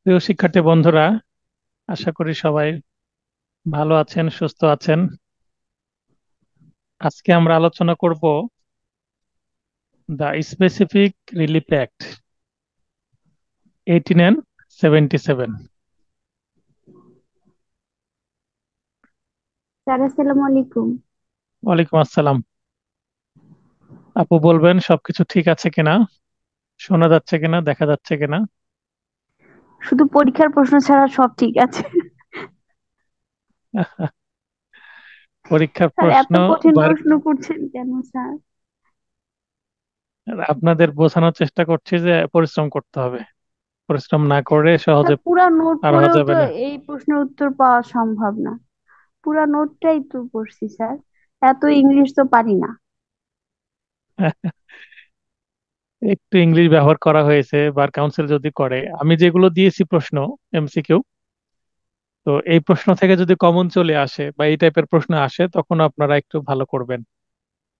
প্রিয় শিক্ষার্থী বন্ধুরা আশা করি সবাই ভালো আছেন সুস্থ আছেন আজকে আমরা আলোচনা করব the specific relief act eighteen and seventy seven আসসালামু আলাইকুম ওয়ালাইকুম আসসালাম আপু বলবেন সবকিছু ঠিক আছে কিনা শোনা যাচ্ছে কিনা দেখা যাচ্ছে কিনা শুধু পরীক্ষার প্রশ্ন ছাড়া সব ঠিক আছে পরীক্ষার প্রশ্ন প্রশ্ন করছেন কেন স্যার আপনাদের বোঝানোর চেষ্টা করছি যে পরিশ্রম করতে হবে পরিশ্রম না করে সহজে পুরো নোট পড়েও যাবে না এই প্রশ্নের উত্তর পাওয়া সম্ভব না পুরো নোটটাই তো পড়ছি স্যার এত ইংলিশ তো পারি না একটু ইংলিশ ব্যবহার করা হয়েছে বা কাউন্সিল যদি করে আমি যেগুলো দিয়েছি প্রশ্ন এমসিকিউ তো এই প্রশ্ন থেকে যদি কমন চলে আসে বা এই টাইপের প্রশ্ন আসে তখন আপনারা একটু ভালো করবেন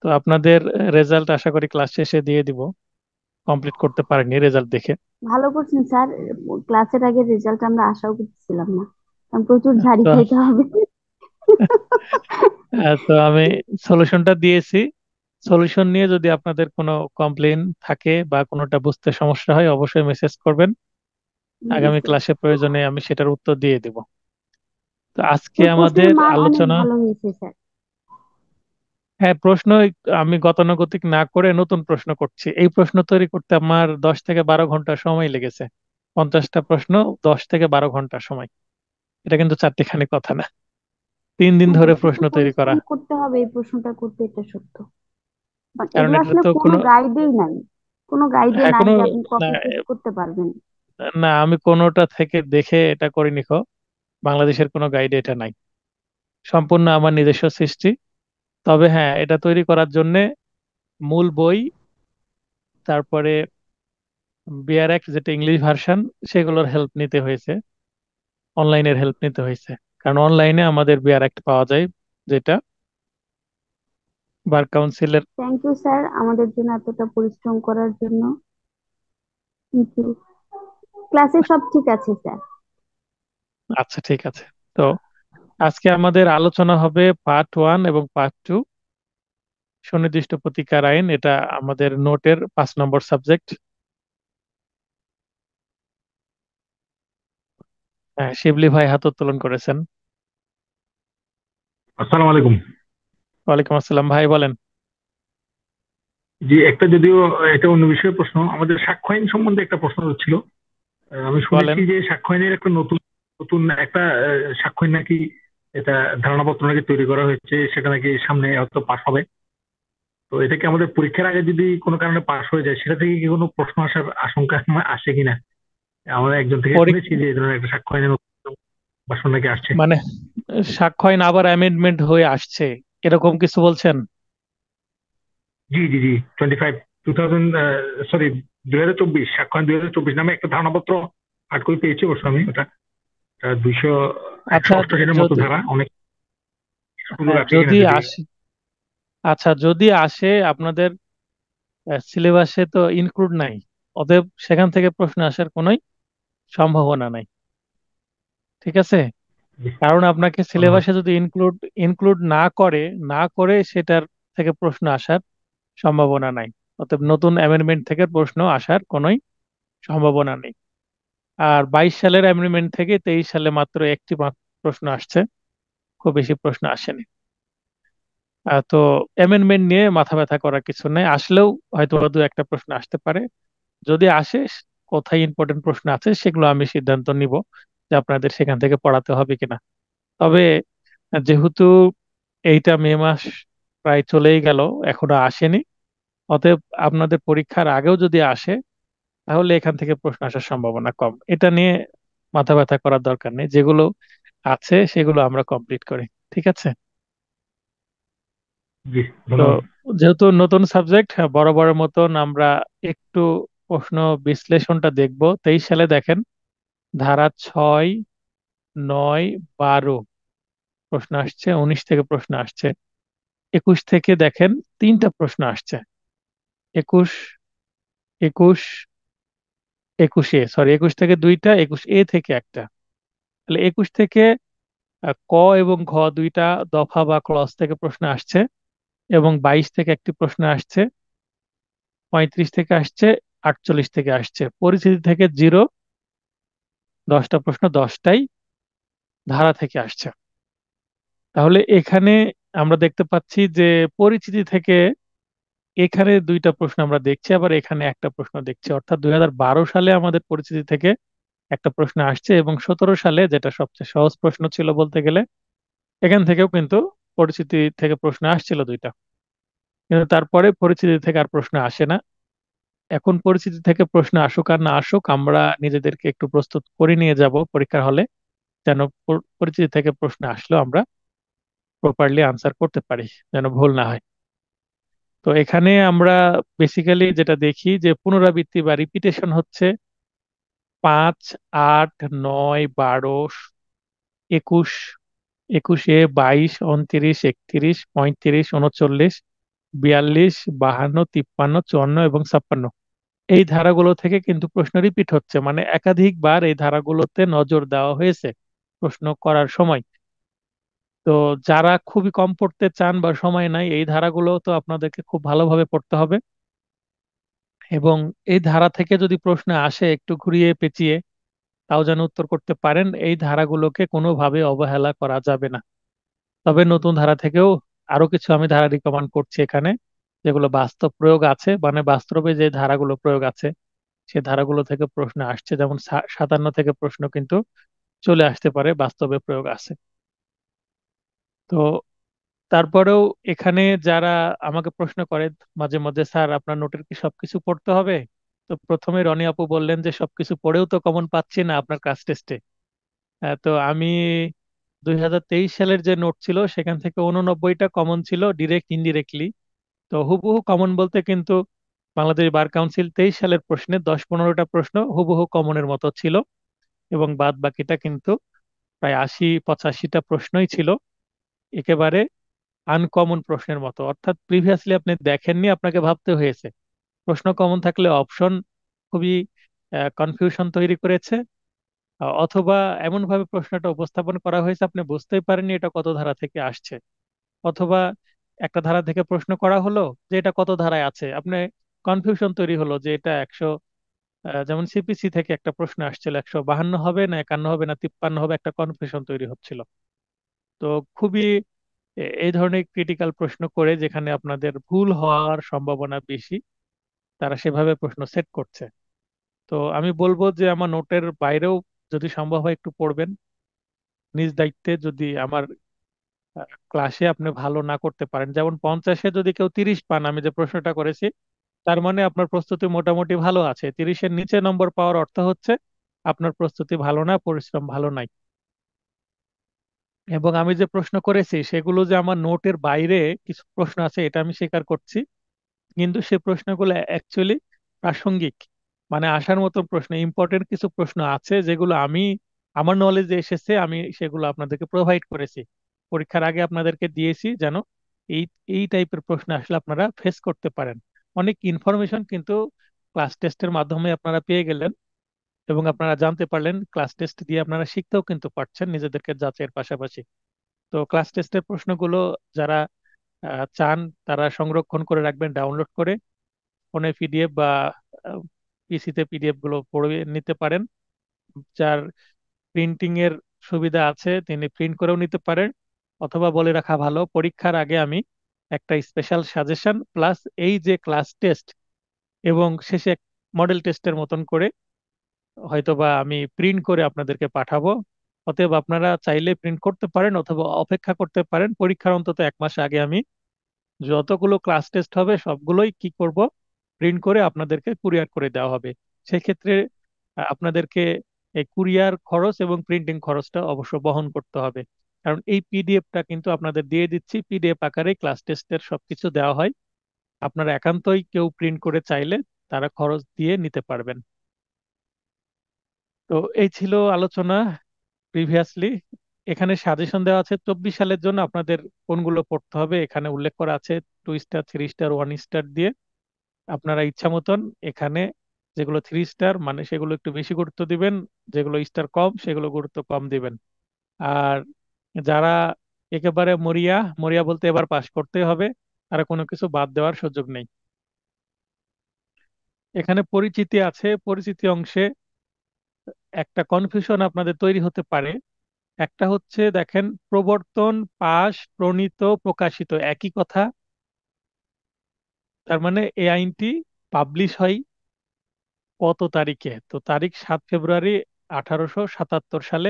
তো আপনাদের রেজাল্ট আশা করি ক্লাস শেষে দিয়ে দিব কমপ্লিট করতে পারেনি রেজাল্ট দেখে ভালো করছেন স্যার ক্লাসের আগে রেজাল্ট আমরা আশাও করতেছিলাম না প্রচুর ঝাড়ি আচ্ছা। খেতে হবে তো আচ্ছা, আমি সলিউশনটা দিয়েছি সলিউশন নিয়ে যদি আপনাদের কোনো কমপ্লেন থাকে বা কোনোটা বুঝতে সমস্যা হয় অবশ্যই মেসেজ করবেন আগামী ক্লাসে প্রয়োজনে আমি সেটার উত্তর দিয়ে দেব তো আজকে আমাদের আলোচনা হ্যাঁ প্রশ্ন আমি গতানুগতিক না করে নতুন প্রশ্ন করছি এই প্রশ্ন তৈরি করতে আমার দশ থেকে বারো ঘন্টা সময় লেগেছে পঞ্চাশটা প্রশ্ন দশ থেকে বারো ঘন্টা সময় এটা কিন্তু চারটিখানি কথা না তিন দিন ধরে প্রশ্ন তৈরি করা করতে হবে এই প্রশ্নটা করতে এটা সত্য কারণ এটা তো কোনো কোনো নাই কোনো গাইডে হ্যাঁ, নাই আপনি করতে পারবেন না আমি কোনোটা থেকে দেখে এটা করিনি খো বাংলাদেশের কোনো গাইডে এটা নাই সম্পূর্ণ আমার নিজস্ব সৃষ্টি তবে হ্যাঁ এটা তৈরি করার জন্য মূল বই তারপরে বিআর অ্যাক্ট যেটা ইংলিশ ভার্সন সেগুলোর হেল্প নিতে হয়েছে অনলাইনের হেল্প নিতে হয়েছে কারণ অনলাইনে আমাদের বিআর অ্যাক্ট পাওয়া যায় যেটা বার কাউন্সিলের থ্যাংক ইউ স্যার আমাদের জন্য এতটা পরিশ্রম করার জন্য ক্লাসে সব ঠিক আছে স্যার আচ্ছা ঠিক আছে তো আজকে আমাদের আলোচনা হবে পার্ট ওয়ান এবং পার্ট টু সুনির্দিষ্ট প্রতিকার আইন এটা আমাদের নোটের পাঁচ নম্বর সাবজেক্ট হ্যাঁ শিবলি ভাই হাত উত্তোলন করেছেন আসসালামু আলাইকুম ওয়ালাইকুম আসসালাম ভাই বলেন জি একটা যদিও এটা অন্য বিষয়ে প্রশ্ন আমাদের সাক্ষ্য আইন সম্বন্ধে একটা প্রশ্ন ছিল আমি শুনেছি যে সাক্ষ্য একটা নতুন নতুন একটা সাক্ষ্য নাকি এটা ধারণাপত্র নাকি তৈরি করা হয়েছে সেটা নাকি সামনে হয়তো পাশ হবে তো এটা কি আমাদের পরীক্ষার আগে যদি কোনো কারণে পাশ হয়ে যায় সেটা থেকে কি কোনো প্রশ্ন আসার আশঙ্কা আসে কিনা আমরা একজন থেকে শুনেছি যে ধরনের একটা সাক্ষ্য আইনের বাসন নাকি আসছে মানে সাক্ষ্য আবার অ্যামেন্ডমেন্ট হয়ে আসছে এরকম কিছু বলছেন জি জি জি twenty five two thousand sorry দুই হাজার চব্বিশ হাজার চব্বিশ নামে একটা ধারণাপত্র আট করে পেয়েছি অবশ্য আমি ওটা আচ্ছা, যদি হ্যাঁ, আসে আচ্ছা যদি আসে আপনাদের সিলেবাসে তো ইনক্লুড নাই অতএব সেখান থেকে প্রশ্ন আসার কোনোই সম্ভাবনা নাই ঠিক আছে কারণ আপনাকে সিলেবাসে যদি ইনক্লুড ইনক্লুড না করে না করে সেটার থেকে প্রশ্ন আসার সম্ভাবনা নাই অতএব নতুন অ্যামেন্ডমেন্ট থেকে প্রশ্ন আসার কোনোই সম্ভাবনা নেই আর বাইশ সালের অ্যামেন্ডমেন্ট থেকে তেইশ সালে মাত্র একটি প্রশ্ন আসছে খুব বেশি প্রশ্ন আসেনি তো অ্যামেন্ডমেন্ট নিয়ে মাথা ব্যথা করার কিছু নেই আসলেও হয়তো দু একটা প্রশ্ন আসতে পারে যদি আসে কোথায় ইম্পর্টেন্ট প্রশ্ন আছে সেগুলো আমি সিদ্ধান্ত নিব যে আপনাদের সেখান থেকে পড়াতে হবে কিনা তবে যেহেতু এইটা মে মাস প্রায় চলেই গেল এখনো আসেনি অতএব আপনাদের পরীক্ষার আগেও যদি আসে তাহলে এখান থেকে প্রশ্ন আসার সম্ভাবনা কম এটা নিয়ে মাথা ব্যথা করার দরকার নেই যেগুলো আছে সেগুলো আমরা কমপ্লিট করি ঠিক আছে তো যেহেতু নতুন সাবজেক্ট বরাবরের মতন আমরা একটু প্রশ্ন বিশ্লেষণটা দেখব তেইশ সালে দেখেন ধারা ছয় নয় বারো প্রশ্ন আসছে উনিশ থেকে প্রশ্ন আসছে একুশ থেকে দেখেন তিনটা প্রশ্ন আসছে একুশ একুশ একুশ এ সরি একুশ থেকে দুইটা একুশ এ থেকে একটা তাহলে একুশ থেকে ক এবং ঘ দুইটা দফা বা ক্লস থেকে প্রশ্ন আসছে এবং বাইশ থেকে একটি প্রশ্ন আসছে পঁয়ত্রিশ থেকে আসছে আটচল্লিশ থেকে আসছে পরিস্থিতি থেকে জিরো দশটা প্রশ্ন দশটাই ধারা থেকে আসছে তাহলে এখানে আমরা দেখতে পাচ্ছি যে পরিচিতি থেকে এখানে দুইটা প্রশ্ন আমরা দেখছি আবার এখানে একটা প্রশ্ন দেখছি অর্থাৎ দুই সালে আমাদের পরিচিতি থেকে একটা প্রশ্ন আসছে এবং সতেরো সালে যেটা সবচেয়ে সহজ প্রশ্ন ছিল বলতে গেলে এখান থেকেও কিন্তু পরিচিতি থেকে প্রশ্ন আসছিল দুইটা কিন্তু তারপরে পরিচিতি থেকে আর প্রশ্ন আসে না এখন পরিস্থিতি থেকে প্রশ্ন আসুক আর না আসুক আমরা নিজেদেরকে একটু প্রস্তুত করে নিয়ে যাব পরীক্ষার হলে যেন পরিস্থিতি থেকে প্রশ্ন আসলেও আমরা প্রপারলি আনসার করতে পারি যেন ভুল না হয় তো এখানে আমরা বেসিক্যালি যেটা দেখি যে পুনরাবৃত্তি বা রিপিটেশন হচ্ছে পাঁচ আট নয় বারো একুশ একুশে বাইশ উনত্রিশ একত্রিশ পঁয়ত্রিশ উনচল্লিশ বিয়াল্লিশ বাহান্ন তিপ্পান্ন চুয়ান্ন এবং ছাপ্পান্ন এই ধারাগুলো থেকে কিন্তু প্রশ্ন রিপিট হচ্ছে মানে একাধিকবার এই ধারাগুলোতে নজর দেওয়া হয়েছে প্রশ্ন করার সময় তো যারা খুবই কম পড়তে চান বা সময় নাই এই ধারাগুলো তো আপনাদেরকে খুব ভালোভাবে পড়তে হবে এবং এই ধারা থেকে যদি প্রশ্ন আসে একটু ঘুরিয়ে পেঁচিয়ে তাও যেন উত্তর করতে পারেন এই ধারাগুলোকে কোনোভাবে অবহেলা করা যাবে না তবে নতুন ধারা থেকেও আরো কিছু আমি ধারা রিকমেন্ড করছি এখানে যেগুলো বাস্তব প্রয়োগ আছে মানে বাস্তবে যে ধারাগুলো প্রয়োগ আছে সে ধারাগুলো থেকে প্রশ্ন আসছে যেমন সাতান্ন থেকে প্রশ্ন কিন্তু চলে আসতে পারে বাস্তবে প্রয়োগ আছে তো তারপরেও এখানে যারা আমাকে প্রশ্ন করে মাঝে মধ্যে স্যার আপনার নোটের কি সবকিছু পড়তে হবে তো প্রথমে রনি আপু বললেন যে সবকিছু পড়েও তো কমন পাচ্ছি না আপনার ক্লাস টেস্টে তো আমি দুই সালের যে নোট ছিল সেখান থেকে উননব্বইটা কমন ছিল ডিরেক্ট ইনডিরেক্টলি তো হুবহু কমন বলতে কিন্তু বাংলাদেশ বার কাউন্সিল তেইশ সালের প্রশ্নে দশ পনেরোটা প্রশ্ন হুবহু কমনের মতো ছিল এবং বাদ বাকিটা কিন্তু প্রায় আশি পঁচাশিটা প্রশ্নই ছিল একেবারে আনকমন প্রশ্নের মতো অর্থাৎ প্রিভিয়াসলি আপনি দেখেননি আপনাকে ভাবতে হয়েছে প্রশ্ন কমন থাকলে অপশন খুবই কনফিউশন তৈরি করেছে অথবা এমনভাবে প্রশ্নটা উপস্থাপন করা হয়েছে আপনি বুঝতেই পারেননি এটা কত ধারা থেকে আসছে অথবা একটা ধারা থেকে প্রশ্ন করা হলো যে এটা কত ধারায় আছে আপনি কনফিউশন তৈরি হলো যে এটা একশো যেমন সিপিসি থেকে একটা প্রশ্ন আসছিল একশো বাহান্ন হবে না একান্ন হবে না তিপ্পান্ন হবে একটা কনফিউশন তৈরি হচ্ছিল তো খুবই এই ধরনের ক্রিটিক্যাল প্রশ্ন করে যেখানে আপনাদের ভুল হওয়ার সম্ভাবনা বেশি তারা সেভাবে প্রশ্ন সেট করছে তো আমি বলবো যে আমার নোটের বাইরেও যদি সম্ভব হয় একটু পড়বেন নিজ দায়িত্বে যদি আমার ক্লাসে আপনি ভালো না করতে পারেন যেমন পঞ্চাশে যদি কেউ তিরিশ পান আমি যে প্রশ্নটা করেছি তার মানে আপনার প্রস্তুতি মোটামুটি ভালো আছে তিরিশের নিচে নম্বর পাওয়ার অর্থ হচ্ছে আপনার প্রস্তুতি ভালো না পরিশ্রম ভালো নাই এবং আমি যে প্রশ্ন করেছি সেগুলো যে আমার নোটের বাইরে কিছু প্রশ্ন আছে এটা আমি স্বীকার করছি কিন্তু সে প্রশ্নগুলো অ্যাকচুয়ালি প্রাসঙ্গিক মানে আসার মতো প্রশ্ন ইম্পর্টেন্ট কিছু প্রশ্ন আছে যেগুলো আমি আমার নলেজে এসেছে আমি সেগুলো আপনাদেরকে প্রোভাইড করেছি পরীক্ষার আগে আপনাদেরকে দিয়েছি যেন এই এই টাইপের প্রশ্ন আসলে আপনারা ফেস করতে পারেন অনেক ইনফরমেশন কিন্তু ক্লাস টেস্টের মাধ্যমে আপনারা পেয়ে গেলেন এবং আপনারা জানতে পারলেন ক্লাস টেস্ট দিয়ে আপনারা শিখতেও কিন্তু পারছেন নিজেদেরকে যাচাইয়ের পাশাপাশি তো ক্লাস টেস্টের প্রশ্নগুলো যারা চান তারা সংরক্ষণ করে রাখবেন ডাউনলোড করে ফোনে পিডিএফ বা পিসিতে পিডিএফ গুলো পড়ে নিতে পারেন যার প্রিন্টিং এর সুবিধা আছে তিনি প্রিন্ট করেও নিতে পারেন অথবা বলে রাখা ভালো পরীক্ষার আগে আমি একটা স্পেশাল সাজেশন প্লাস এই যে ক্লাস টেস্ট এবং শেষে মডেল টেস্টের মতন করে হয়তোবা আমি প্রিন্ট করে আপনাদেরকে পাঠাবো অতএব আপনারা চাইলে প্রিন্ট করতে পারেন অথবা অপেক্ষা করতে পারেন পরীক্ষার অন্তত এক মাস আগে আমি যতগুলো ক্লাস টেস্ট হবে সবগুলোই কি করব প্রিন্ট করে আপনাদেরকে কুরিয়ার করে দেওয়া হবে সেক্ষেত্রে আপনাদেরকে এই কুরিয়ার খরচ এবং প্রিন্টিং খরচটা অবশ্য বহন করতে হবে কারণ এই পিডিএফটা কিন্তু আপনাদের দিয়ে দিচ্ছি পিডিএফ আকারে ক্লাস টেস্টের সবকিছু দেওয়া হয় আপনারা একান্তই কেউ প্রিন্ট করে চাইলে তারা খরচ দিয়ে নিতে পারবেন তো এই ছিল আলোচনা প্রিভিয়াসলি এখানে সাজেশন দেওয়া আছে চব্বিশ সালের জন্য আপনাদের কোনগুলো পড়তে হবে এখানে উল্লেখ করা আছে two star three star one star দিয়ে আপনারা ইচ্ছা মতন এখানে যেগুলো থ্রি স্টার মানে সেগুলো একটু বেশি গুরুত্ব দিবেন যেগুলো স্টার কম সেগুলো গুরুত্ব কম দিবেন আর যারা একেবারে মরিয়া মরিয়া বলতে এবার পাশ করতে হবে আর কোনো কিছু বাদ দেওয়ার সুযোগ নেই এখানে পরিচিতি আছে পরিচিতি অংশে একটা কনফিউশন আপনাদের তৈরি হতে পারে একটা হচ্ছে দেখেন প্রবর্তন পাশ প্রণীত প্রকাশিত একই কথা তার মানে এই আইনটি পাবলিশ হয় কত তারিখে তো তারিখ সাত ফেব্রুয়ারি আঠারোশো সাতাত্তর সালে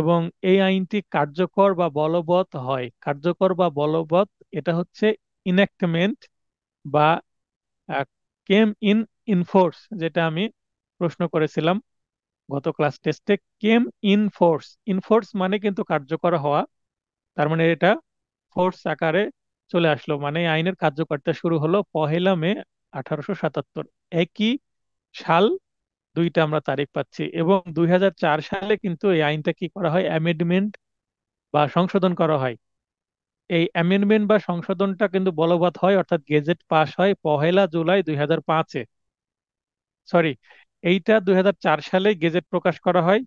এবং এই আইনটি কার্যকর বা বলবৎ হয় কার্যকর বা বলবৎ এটা হচ্ছে ইনেক্টমেন্ট বা কেম ইন ইনফোর্স যেটা আমি প্রশ্ন করেছিলাম গত ক্লাস টেস্টে কেম ইনফোর্স ইনফোর্স মানে কিন্তু কার্যকর হওয়া তার মানে এটা ফোর্স আকারে চলে আসলো মানে আইনের কার্যকারিতা শুরু হলো পহেলা মে আঠারোশো সাতাত্তর একই সাল দুইটা আমরা তারিখ পাচ্ছি এবং দুই সালে কিন্তু এই আইনটা কি করা হয় অ্যামেন্ডমেন্ট বা সংশোধন করা হয় এই অ্যামেন্ডমেন্ট বা সংশোধনটা কিন্তু বলবৎ হয় অর্থাৎ গেজেট পাস হয় পহেলা জুলাই দুই হাজার পাঁচে সরি এইটা দুই সালে গেজেট প্রকাশ করা হয়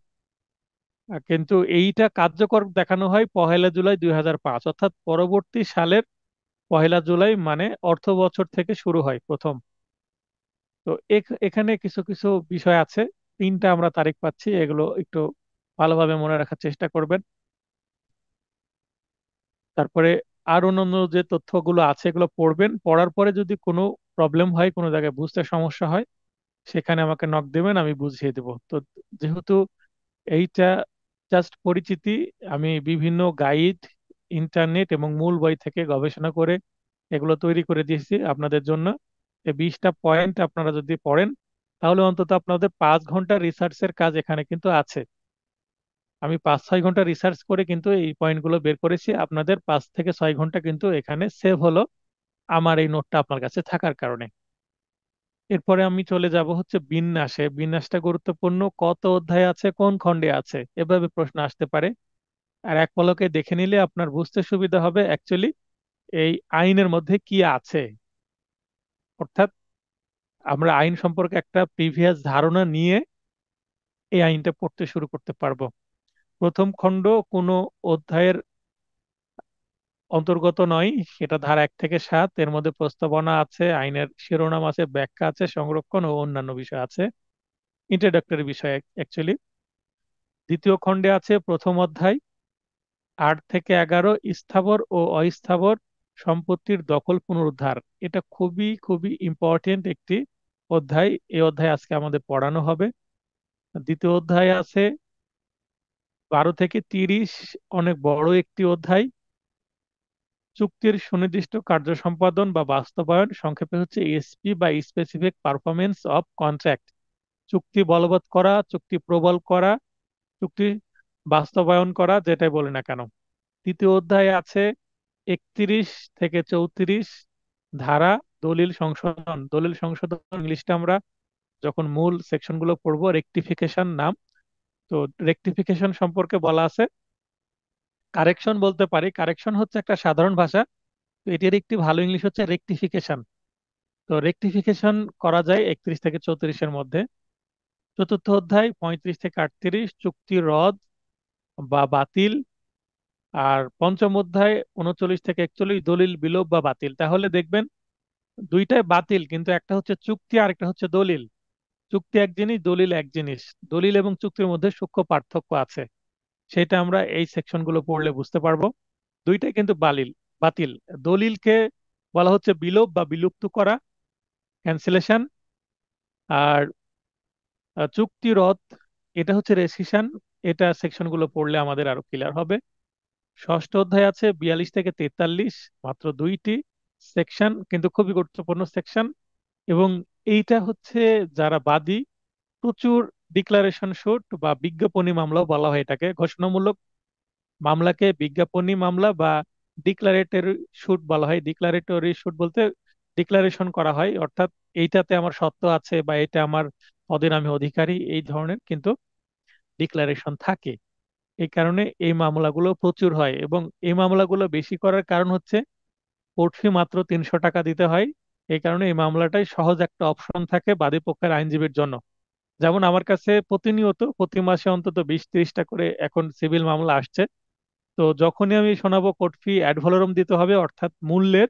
কিন্তু এইটা কার্যকর দেখানো হয় পহেলা জুলাই দুই হাজার পাঁচ অর্থাৎ পরবর্তী সালের পহেলা জুলাই মানে অর্থ বছর থেকে শুরু হয় প্রথম তো এখানে কিছু কিছু বিষয় আছে তিনটা আমরা তারিখ পাচ্ছি এগুলো একটু ভালোভাবে মনে রাখার চেষ্টা করবেন তারপরে আর অন্যান্য যে তথ্যগুলো আছে এগুলো পড়বেন পড়ার পরে যদি কোনো প্রবলেম হয় কোনো জায়গায় বুঝতে সমস্যা হয় সেখানে আমাকে নক দেবেন আমি বুঝিয়ে দেব তো যেহেতু এইটা জাস্ট পরিচিতি আমি বিভিন্ন গাইড ইন্টারনেট এবং মূল বই থেকে গবেষণা করে এগুলো তৈরি করে দিয়েছি আপনাদের জন্য এই বিশটা পয়েন্ট আপনারা যদি পড়েন তাহলে অন্তত আপনাদের পাঁচ ঘন্টা রিসার্চের কাজ এখানে কিন্তু আছে আমি পাঁচ ছয় ঘন্টা রিসার্চ করে কিন্তু এই পয়েন্টগুলো বের করেছি আপনাদের পাঁচ থেকে ছয় ঘন্টা কিন্তু এখানে সেভ হলো আমার এই নোটটা আপনার কাছে থাকার কারণে এরপরে আমি চলে যাব হচ্ছে বিন্যাসে বিন্যাসটা গুরুত্বপূর্ণ কত অধ্যায় আছে কোন খণ্ডে আছে এভাবে প্রশ্ন আসতে পারে আর এক পলকে দেখে নিলে আপনার বুঝতে সুবিধা হবে অ্যাকচুয়ালি এই আইনের মধ্যে কি আছে অর্থাৎ আমরা আইন সম্পর্কে একটা প্রিভিয়াস ধারণা নিয়ে এই আইনটা পড়তে শুরু করতে পারবো প্রথম খণ্ড কোনো অধ্যায়ের অন্তর্গত নয় সেটা ধারা এক থেকে সাত এর মধ্যে প্রস্তাবনা আছে আইনের শিরোনাম আছে ব্যাখ্যা আছে সংরক্ষণ ও অন্যান্য বিষয় আছে ইন্ট্রোডাক্টরি বিষয় অ্যাকচুয়ালি দ্বিতীয় খণ্ডে আছে প্রথম অধ্যায় আট থেকে এগারো স্থাবর ও অস্থাবর সম্পত্তির দখল পুনরুদ্ধার এটা খুবই খুবই ইম্পর্টেন্ট একটি অধ্যায় এই অধ্যায় আজকে আমাদের পড়ানো হবে দ্বিতীয় অধ্যায় আছে বারো থেকে তিরিশ অনেক বড় একটি অধ্যায় চুক্তির সুনির্দিষ্ট কার্য সম্পাদন বা বাস্তবায়ন সংক্ষেপে হচ্ছে এসপি বা স্পেসিফিক পারফরমেন্স অফ কন্ট্রাক্ট চুক্তি বলবৎ করা চুক্তি প্রবল করা চুক্তি বাস্তবায়ন করা যেটাই বলি না কেন তৃতীয় অধ্যায় আছে একত্রিশ থেকে চৌত্রিশ ধারা দলিল সংশোধন দলিল সংশোধন ইংলিশটা আমরা যখন মূল সেকশনগুলো পড়বো রেকটিফিকেশন নাম তো রেকটিফিকেশন সম্পর্কে বলা আছে কারেকশন বলতে পারি কারেকশন হচ্ছে একটা সাধারণ ভাষা তো এটির একটি ভালো ইংলিশ হচ্ছে রেকটিফিকেশন তো রেকটিফিকেশন করা যায় একত্রিশ থেকে চৌত্রিশের মধ্যে চতুর্থ অধ্যায় পঁয়ত্রিশ থেকে আটত্রিশ চুক্তি রদ বা বাতিল আর পঞ্চম অধ্যায় উনচল্লিশ থেকে একচল্লিশ দলিল বিলোপ বা বাতিল তাহলে দেখবেন দুইটাই বাতিল কিন্তু একটা হচ্ছে চুক্তি আর একটা হচ্ছে দলিল চুক্তি এক জিনিস দলিল এক জিনিস দলিল এবং চুক্তির মধ্যে সূক্ষ্ম পার্থক্য আছে সেটা আমরা এই সেকশনগুলো পড়লে বুঝতে পারবো দুইটাই কিন্তু বালিল বাতিল দলিলকে বলা হচ্ছে বিলোপ বা বিলুপ্ত করা ক্যান্সেলেশন আর চুক্তি রথ এটা হচ্ছে রেসিশন এটা সেকশনগুলো পড়লে আমাদের আরো ক্লিয়ার হবে ষষ্ঠ অধ্যায় আছে বিয়াল্লিশ থেকে তেতাল্লিশ মাত্র দুইটি সেকশন কিন্তু খুবই গুরুত্বপূর্ণ সেকশন এবং এইটা হচ্ছে যারা বাদী প্রচুর ডিক্লারেশন শুট বা বিজ্ঞাপনী মামলাও বলা হয় এটাকে ঘোষণামূলক মামলাকে বিজ্ঞাপনী মামলা বা ডিক্লারেটরি শুট বলা হয় ডিক্লারেটরি শুট বলতে ডিক্লারেশন করা হয় অর্থাৎ এইটাতে আমার সত্য আছে বা এটা আমার পদের আমি অধিকারী এই ধরনের কিন্তু ডিক্লারেশন থাকে এই কারণে এই মামলাগুলো প্রচুর হয় এবং এই মামলাগুলো বেশি করার কারণ হচ্ছে কোর্ট ফি মাত্র তিনশো টাকা দিতে হয় এই কারণে এই মামলাটাই সহজ একটা অপশন থাকে বাদী পক্ষের আইনজীবীর জন্য যেমন আমার কাছে প্রতিনিয়ত প্রতি মাসে অন্তত বিশ তিরিশটা করে এখন সিভিল মামলা আসছে তো যখনই আমি শোনাবো কোর্ট ফি অ্যাডভলোরম দিতে হবে অর্থাৎ মূল্যের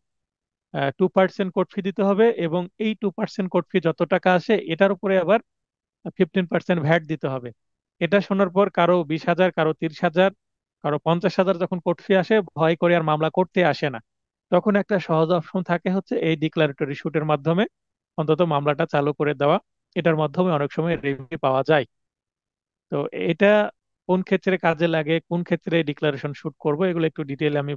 টু পার্সেন্ট কোর্ট ফি দিতে হবে এবং এই টু পার্সেন্ট কোর্ট ফি যত টাকা আসে এটার উপরে আবার ফিফটিন পার্সেন্ট ভ্যাট দিতে হবে এটা শোনার পর কারো বিশ হাজার কারো তিরিশ হাজার কারো পঞ্চাশ হাজার যখন কোর্টফি আসে ভয় করে আর মামলা করতে আসে না তখন একটা সহজ অপশন থাকে হচ্ছে এই ডিক্লারেটরি শুটের মাধ্যমে অন্তত মামলাটা চালু করে দেওয়া এটার মাধ্যমে অনেক সময় রেভিনিউ পাওয়া যায় তো এটা কোন ক্ষেত্রে কাজে লাগে কোন ক্ষেত্রে ডিক্লারেশন শুট করব এগুলো একটু ডিটেইল আমি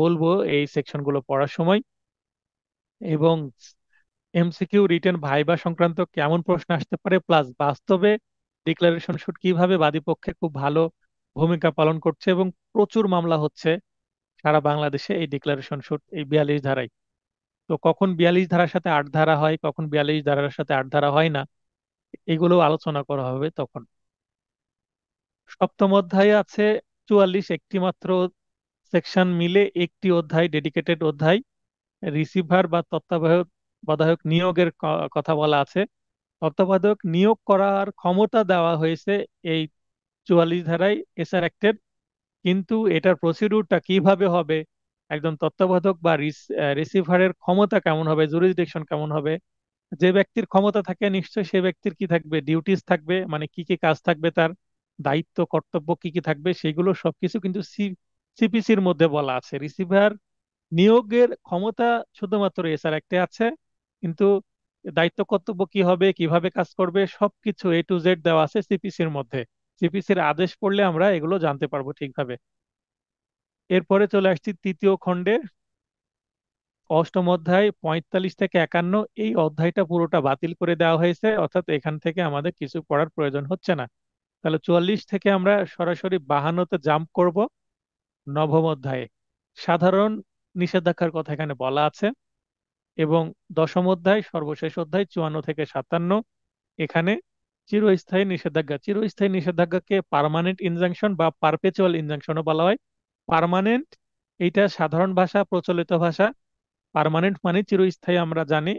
বলবো এই সেকশনগুলো পড়ার সময় এবং এমসিকিউ রিটেন ভাইবা সংক্রান্ত কেমন প্রশ্ন আসতে পারে প্লাস বাস্তবে ডিক্লারেশন শুট কিভাবে বাদী পক্ষে খুব ভালো ভূমিকা পালন করছে এবং প্রচুর মামলা হচ্ছে সারা বাংলাদেশে এই ডিক্লারেশন শুট এই বিয়াল্লিশ ধারায় তো কখন বিয়াল্লিশ ধারার সাথে আট ধারা হয় কখন বিয়াল্লিশ ধারার সাথে আট ধারা হয় না এগুলো আলোচনা করা হবে তখন সপ্তম অধ্যায়ে আছে চুয়াল্লিশ একটি মাত্র সেকশন মিলে একটি অধ্যায় ডেডিকেটেড অধ্যায় রিসিভার বা তত্ত্বাবধায়ক নিয়োগের কথা বলা আছে তত্ত্বাবধায়ক নিয়োগ করার ক্ষমতা দেওয়া হয়েছে এই চুয়াল্লিশ ধারায় এসআর অ্যাক্টের কিন্তু এটার প্রসিডিউরটা কিভাবে হবে একজন তত্ত্বাবধায়ক বা রিসিভারের ক্ষমতা কেমন হবে জুরিসডিকশন কেমন হবে যে ব্যক্তির ক্ষমতা থাকে নিশ্চয় সে ব্যক্তির কি থাকবে ডিউটিস থাকবে মানে কি কি কাজ থাকবে তার দায়িত্ব কর্তব্য কি কি থাকবে সেগুলো সবকিছু কিন্তু সিপিসির মধ্যে বলা আছে রিসিভার নিয়োগের ক্ষমতা শুধুমাত্র এসআর অ্যাক্টে আছে কিন্তু দায়িত্ব কর্তব্য কি হবে কিভাবে কাজ করবে সবকিছু এ টু জেড দেওয়া আছে সিপিসির মধ্যে সিপিসির আদেশ পড়লে আমরা এগুলো জানতে পারবো ঠিকভাবে এরপরে চলে আসছি তৃতীয় খণ্ডে অষ্টম অধ্যায় পঁয়তাল্লিশ থেকে একান্ন এই অধ্যায়টা পুরোটা বাতিল করে দেওয়া হয়েছে অর্থাৎ এখান থেকে আমাদের কিছু পড়ার প্রয়োজন হচ্ছে না তাহলে চুয়াল্লিশ থেকে আমরা সরাসরি বাহান্নতে জাম্প করব নবম অধ্যায়ে সাধারণ নিষেধাজ্ঞার কথা এখানে বলা আছে এবং দশম অধ্যায় সর্বশেষ অধ্যায় চুয়ান্ন থেকে সাতান্ন এখানে চিরস্থায়ী নিষেধাজ্ঞা চিরস্থায়ী নিষেধাজ্ঞাকে পারমানেন্ট ইনজাংশন বা পারপেচুয়াল ইনজাংশনও বলা হয় পারমানেন্ট এইটা সাধারণ ভাষা প্রচলিত ভাষা পারমানেন্ট মানে চিরস্থায়ী আমরা জানি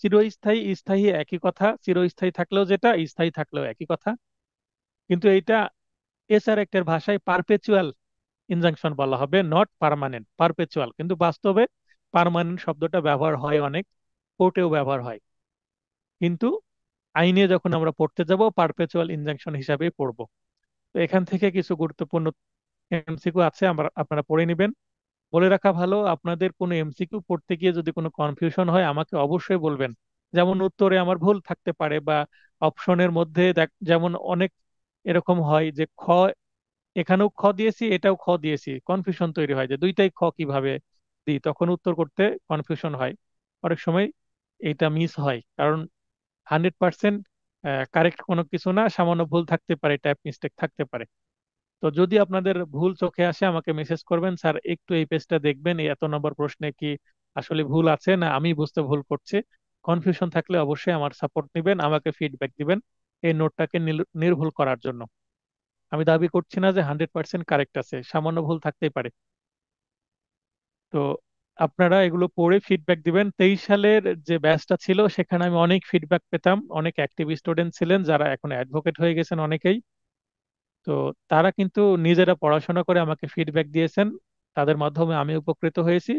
চিরস্থায়ী স্থায়ী একই কথা চিরস্থায়ী থাকলেও যেটা স্থায়ী থাকলেও একই কথা কিন্তু এইটা এসআর একটার ভাষায় পারপেচুয়াল ইনজাংশন বলা হবে নট পারমানেন্ট পারপেচুয়াল কিন্তু বাস্তবে পারমানেন্ট শব্দটা ব্যবহার হয় অনেক কোর্টেও ব্যবহার হয় কিন্তু আইনে যখন আমরা পড়তে যাব পারপেচুয়াল ইনজাংশন হিসাবেই পড়ব তো এখান থেকে কিছু গুরুত্বপূর্ণ এমসিকিউ আছে আমরা আপনারা পড়ে নেবেন বলে রাখা ভালো আপনাদের কোনো এমসিকিউ পড়তে গিয়ে যদি কোনো কনফিউশন হয় আমাকে অবশ্যই বলবেন যেমন উত্তরে আমার ভুল থাকতে পারে বা অপশনের মধ্যে যেমন অনেক এরকম হয় যে খ এখানেও খ দিয়েছি এটাও খ দিয়েছি কনফিউশন তৈরি হয় যে দুইটাই খ কিভাবে দিই তখন উত্তর করতে কনফিউশন হয় অনেক সময় এটা মিস হয় কারণ হান্ড্রেড পার্সেন্ট কারেক্ট কোনো কিছু না সামান্য ভুল থাকতে পারে টাইপ মিস্টেক থাকতে পারে তো যদি আপনাদের ভুল চোখে আসে আমাকে মেসেজ করবেন স্যার একটু এই পেজটা দেখবেন এত নম্বর প্রশ্নে কি আসলে ভুল আছে না আমি বুঝতে ভুল করছি কনফিউশন থাকলে অবশ্যই আমার সাপোর্ট নেবেন আমাকে ফিডব্যাক দিবেন এই নোটটাকে নির্ভুল করার জন্য আমি দাবি করছি না যে হান্ড্রেড পার্সেন্ট কারেক্ট আছে সামান্য ভুল থাকতেই পারে তো আপনারা এগুলো পড়ে ফিডব্যাক দিবেন তেইশ সালের যে ব্যাচটা ছিল সেখানে আমি অনেক ফিডব্যাক পেতাম অনেক অ্যাক্টিভ স্টুডেন্ট ছিলেন যারা এখন অ্যাডভোকেট হয়ে গেছেন অনেকেই তো তারা কিন্তু নিজেরা পড়াশোনা করে আমাকে ফিডব্যাক দিয়েছেন তাদের মাধ্যমে আমি উপকৃত হয়েছি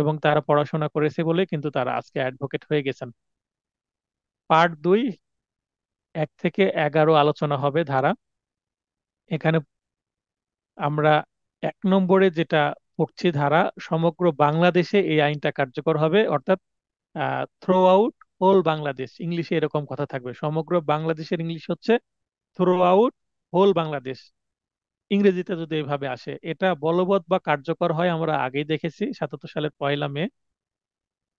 এবং তারা পড়াশোনা করেছে বলে কিন্তু তারা আজকে অ্যাডভোকেট হয়ে গেছেন পার্ট দুই এক থেকে এগারো আলোচনা হবে ধারা এখানে আমরা এক নম্বরে যেটা করছি ধারা সমগ্র বাংলাদেশে এই আইনটা কার্যকর হবে অর্থাৎ থ্রো আউট হোল বাংলাদেশ ইংলিশে এরকম কথা থাকবে সমগ্র বাংলাদেশের ইংলিশ হচ্ছে থ্রো আউট হোল বাংলাদেশ ইংরেজিতে যদি এইভাবে আসে এটা বলবৎ বা কার্যকর হয় আমরা আগেই দেখেছি সাতাত্তর সালের পয়লা মে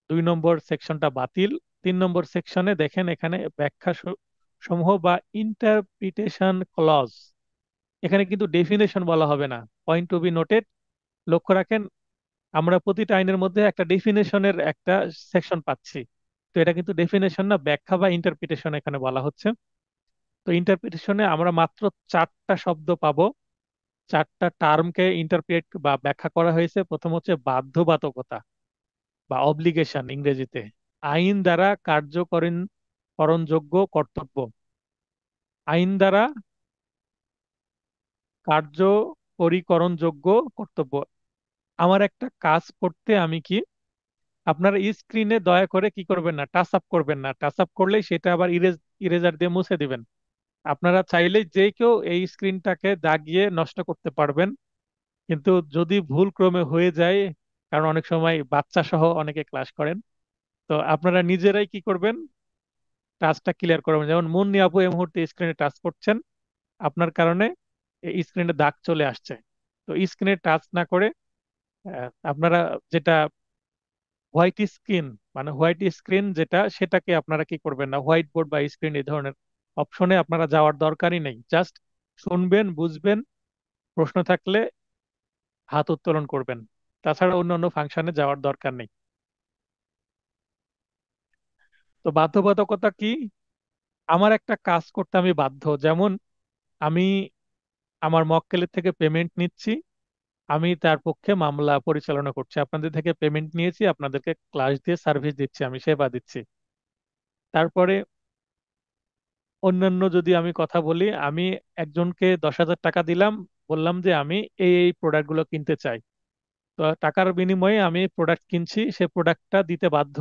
দুই নম্বর সেকশনটা বাতিল তিন নম্বর সেকশনে দেখেন এখানে ব্যাখ্যা সমূহ বা ইন্টারপ্রিটেশন ক্লজ এখানে কিন্তু ডেফিনেশন বলা হবে না পয়েন্ট টু বি নোটেড লক্ষ্য রাখেন আমরা প্রতিটা আইনের মধ্যে একটা ডেফিনেশনের একটা সেকশন পাচ্ছি তো এটা কিন্তু ডেফিনেশন না ব্যাখ্যা বা ইন্টারপ্রিটেশন এখানে বলা হচ্ছে তো ইন্টারপ্রিটেশনে আমরা মাত্র চারটা শব্দ পাব চারটা টার্মকে ইন্টারপ্রিট বা ব্যাখ্যা করা হয়েছে প্রথম হচ্ছে বাধ্যবাধকতা বা অব্লিগেশন ইংরেজিতে আইন দ্বারা কার্যকরণ করণযোগ্য কর্তব্য আইন দ্বারা কার্যকরীকরণযোগ্য কর্তব্য আমার একটা কাজ করতে আমি কি আপনার স্ক্রিনে দয়া করে কি করবেন না টাচ আপ করবেন না টাচ আপ করলেই সেটা আবার ইরেজ ইরেজার দিয়ে মুছে দিবেন আপনারা চাইলে যে কেউ এই স্ক্রিনটাকে দাগিয়ে নষ্ট করতে পারবেন কিন্তু যদি ভুল ক্রমে হয়ে যায় কারণ অনেক সময় বাচ্চা সহ অনেকে ক্লাস করেন তো আপনারা নিজেরাই কি করবেন টাচটা ক্লিয়ার করবেন যেমন মুন্নি আপু এই মুহূর্তে স্ক্রিনে টাচ করছেন আপনার কারণে স্ক্রিনে দাগ চলে আসছে তো স্ক্রিনে টাচ না করে আপনারা যেটা হোয়াইট স্ক্রিন মানে হোয়াইট স্ক্রিন যেটা সেটাকে আপনারা কি করবেন না হোয়াইট বোর্ড বা স্ক্রিন এই ধরনের অপশনে আপনারা যাওয়ার দরকারই নেই জাস্ট শুনবেন বুঝবেন প্রশ্ন থাকলে হাত উত্তোলন করবেন তাছাড়া অন্যান্য ফাংশনে যাওয়ার দরকার নেই তো বাধ্যবাধকতা কি আমার একটা কাজ করতে আমি বাধ্য যেমন আমি আমার মক্কেলের থেকে পেমেন্ট নিচ্ছি আমি তার পক্ষে মামলা পরিচালনা করছি আপনাদের থেকে পেমেন্ট নিয়েছি আপনাদেরকে ক্লাস দিয়ে সার্ভিস দিচ্ছি আমি সেবা দিচ্ছি তারপরে অন্যান্য যদি আমি কথা বলি আমি একজনকে দশ হাজার টাকা দিলাম বললাম যে আমি এই এই প্রোডাক্টগুলো কিনতে চাই তো টাকার বিনিময়ে আমি প্রোডাক্ট কিনছি সে প্রোডাক্টটা দিতে বাধ্য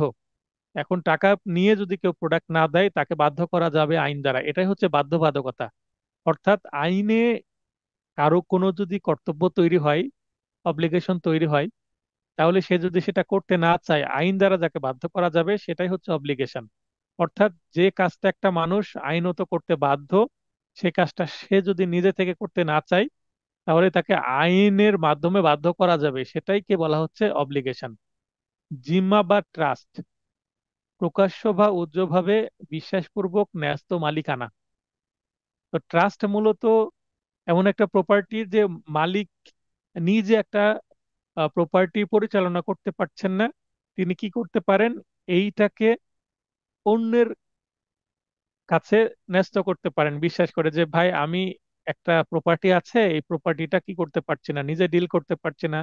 এখন টাকা নিয়ে যদি কেউ প্রোডাক্ট না দেয় তাকে বাধ্য করা যাবে আইন দ্বারা এটাই হচ্ছে বাধ্যবাধকতা অর্থাৎ আইনে কারো কোনো যদি কর্তব্য তৈরি হয় অব্লিগেশন তৈরি হয় তাহলে সে যদি সেটা করতে না চায় আইন দ্বারা যাকে বাধ্য করা যাবে সেটাই হচ্ছে অব্লিগেশন অর্থাৎ যে কাজটা একটা মানুষ আইনত করতে বাধ্য সে কাজটা সে যদি নিজে থেকে করতে না চায় তাহলে তাকে আইনের মাধ্যমে বাধ্য করা যাবে সেটাইকে বলা হচ্ছে অব্লিগেশন জিম্মা বা ট্রাস্ট প্রকাশ্য বা উজ্জ্বভাবে বিশ্বাসপূর্বক ন্যস্ত মালিকানা তো ট্রাস্ট মূলত এমন একটা প্রপার্টি যে মালিক নিজে একটা প্রপার্টি পরিচালনা করতে পারছেন না তিনি কি করতে পারেন এইটাকে অন্যের কাছে ন্যস্ত করতে পারেন বিশ্বাস করে যে ভাই আমি একটা প্রপার্টি আছে এই প্রপার্টিটা কি করতে পারছি না নিজে ডিল করতে পারছি না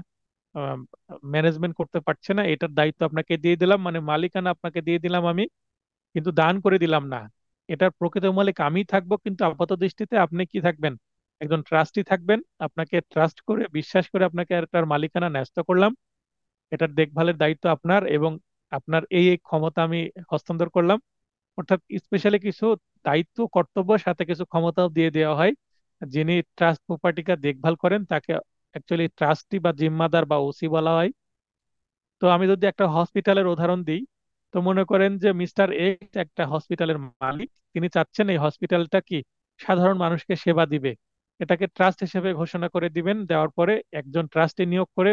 ম্যানেজমেন্ট করতে পারছে না এটার দায়িত্ব আপনাকে দিয়ে দিলাম মানে মালিকানা আপনাকে দিয়ে দিলাম আমি কিন্তু দান করে দিলাম না এটার প্রকৃত মালিক আমি থাকবো কিন্তু আপাত দৃষ্টিতে আপনি কি থাকবেন একজন ট্রাস্টি থাকবেন আপনাকে ট্রাস্ট করে বিশ্বাস করে আপনাকে একটা মালিকানা ন্যস্ত করলাম এটার দেখভালের দায়িত্ব আপনার এবং আপনার এই এই ক্ষমতা আমি হস্তান্তর করলাম অর্থাৎ স্পেশালি কিছু দায়িত্ব কর্তব্য সাথে কিছু ক্ষমতাও দিয়ে দেওয়া হয় যিনি ট্রাস্ট প্রপার্টিটা দেখভাল করেন তাকে অ্যাকচুয়ালি ট্রাস্টি বা জিম্মাদার বা ওসি বলা হয় তো আমি যদি একটা হসপিটালের উদাহরণ দিই তো মনে করেন যে মিস্টার এ একটা হসপিটালের মালিক তিনি চাচ্ছেন এই হসপিটালটা কি সাধারণ মানুষকে সেবা দিবে এটাকে ট্রাস্ট হিসেবে ঘোষণা করে দিবেন দেওয়ার পরে একজন ট্রাস্টে নিয়োগ করে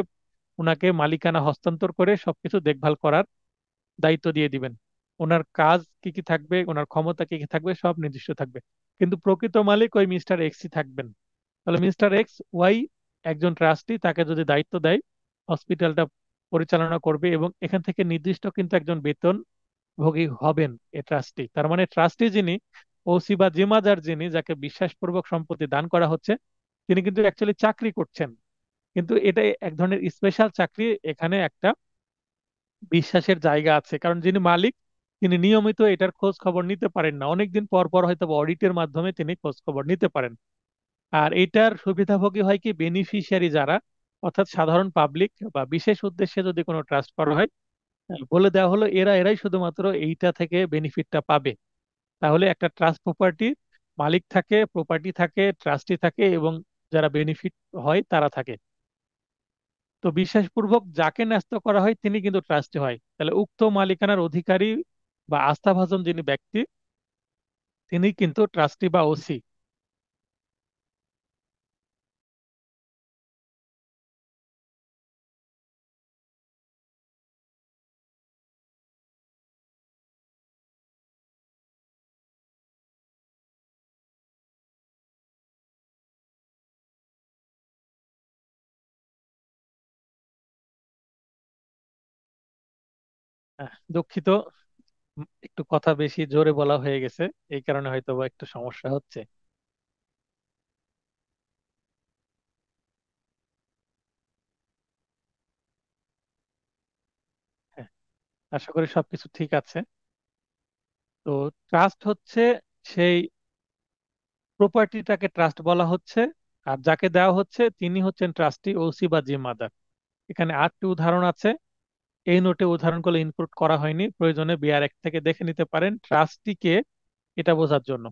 ওনাকে মালিকানা হস্তান্তর করে সবকিছু দেখভাল করার দায়িত্ব দিয়ে দিবেন ওনার কাজ কি কি থাকবে ওনার ক্ষমতা কি কি থাকবে সব নির্দিষ্ট থাকবে কিন্তু প্রকৃত মালিক ওই মিস্টার এক্সই থাকবেন তাহলে মিস্টার এক্স ওয়াই একজন ট্রাস্টি তাকে যদি দায়িত্ব দেয় হসপিটালটা পরিচালনা করবে এবং এখান থেকে নির্দিষ্ট কিন্তু একজন বেতন ভোগী হবেন এ ট্রাস্টি তার মানে ট্রাস্টি যিনি ওসি বা জেমাদার যিনি যাকে বিশ্বাসপূর্বক সম্পত্তি দান করা হচ্ছে তিনি কিন্তু অ্যাকচুয়ালি চাকরি করছেন কিন্তু এটা এক ধরনের স্পেশাল চাকরি এখানে একটা বিশ্বাসের জায়গা আছে কারণ যিনি মালিক তিনি নিয়মিত এটার খোঁজ খবর নিতে পারেন না অনেকদিন পর পর হয়তো অডিটের মাধ্যমে তিনি খোঁজ খবর নিতে পারেন আর এটার সুবিধাভোগী হয় কি বেনিফিশিয়ারি যারা অর্থাৎ সাধারণ পাবলিক বা বিশেষ উদ্দেশ্যে যদি কোনো ট্রাস্ট করা হয় বলে দেওয়া হলো এরা এরাই শুধুমাত্র এইটা থেকে বেনিফিটটা পাবে তাহলে একটা ট্রাস্ট প্রপার্টির মালিক থাকে প্রপার্টি থাকে ট্রাস্টি থাকে এবং যারা বেনিফিট হয় তারা থাকে তো বিশ্বাসপূর্বক যাকে ন্যস্ত করা হয় তিনি কিন্তু ট্রাস্টি হয় তাহলে উক্ত মালিকানার অধিকারী বা আস্থাভাজন যিনি ব্যক্তি তিনি কিন্তু ট্রাস্টি বা ওসি দুঃখিত একটু কথা বেশি জোরে বলা হয়ে গেছে এই কারণে হয়তো বা একটু সমস্যা হচ্ছে হ্যাঁ আশা করি সবকিছু ঠিক আছে তো ট্রাস্ট হচ্ছে সেই প্রপার্টিটাকে ট্রাস্ট বলা হচ্ছে আর যাকে দেওয়া হচ্ছে তিনি হচ্ছেন ট্রাস্টি ওসি বা জিম্মাদার এখানে আটটি উদাহরণ আছে এই নোটে উদাহরণগুলো ইনপুট করা হয়নি প্রয়োজনে বিআর এক থেকে দেখে নিতে পারেন ট্রাস্টিকে এটা বোঝার জন্য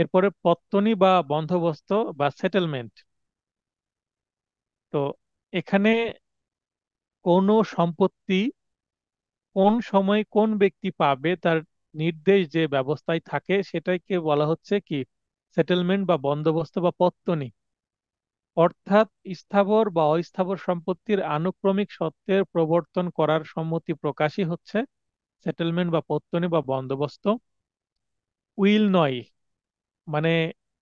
এরপরে পত্তনি বা বন্ধবস্ত বা সেটেলমেন্ট তো এখানে কোন সম্পত্তি কোন সময় কোন ব্যক্তি পাবে তার নির্দেশ যে ব্যবস্থায় থাকে সেটাকে বলা হচ্ছে কি সেটেলমেন্ট বা বন্দোবস্ত বা পত্তনি অর্থাৎ স্থাবর বা অস্থাবর সম্পত্তির আনুক্রমিক সত্ত্বের প্রবর্তন করার সম্মতি প্রকাশই হচ্ছে সেটেলমেন্ট বা পত্তনি বা বন্দোবস্ত উইল নয় মানে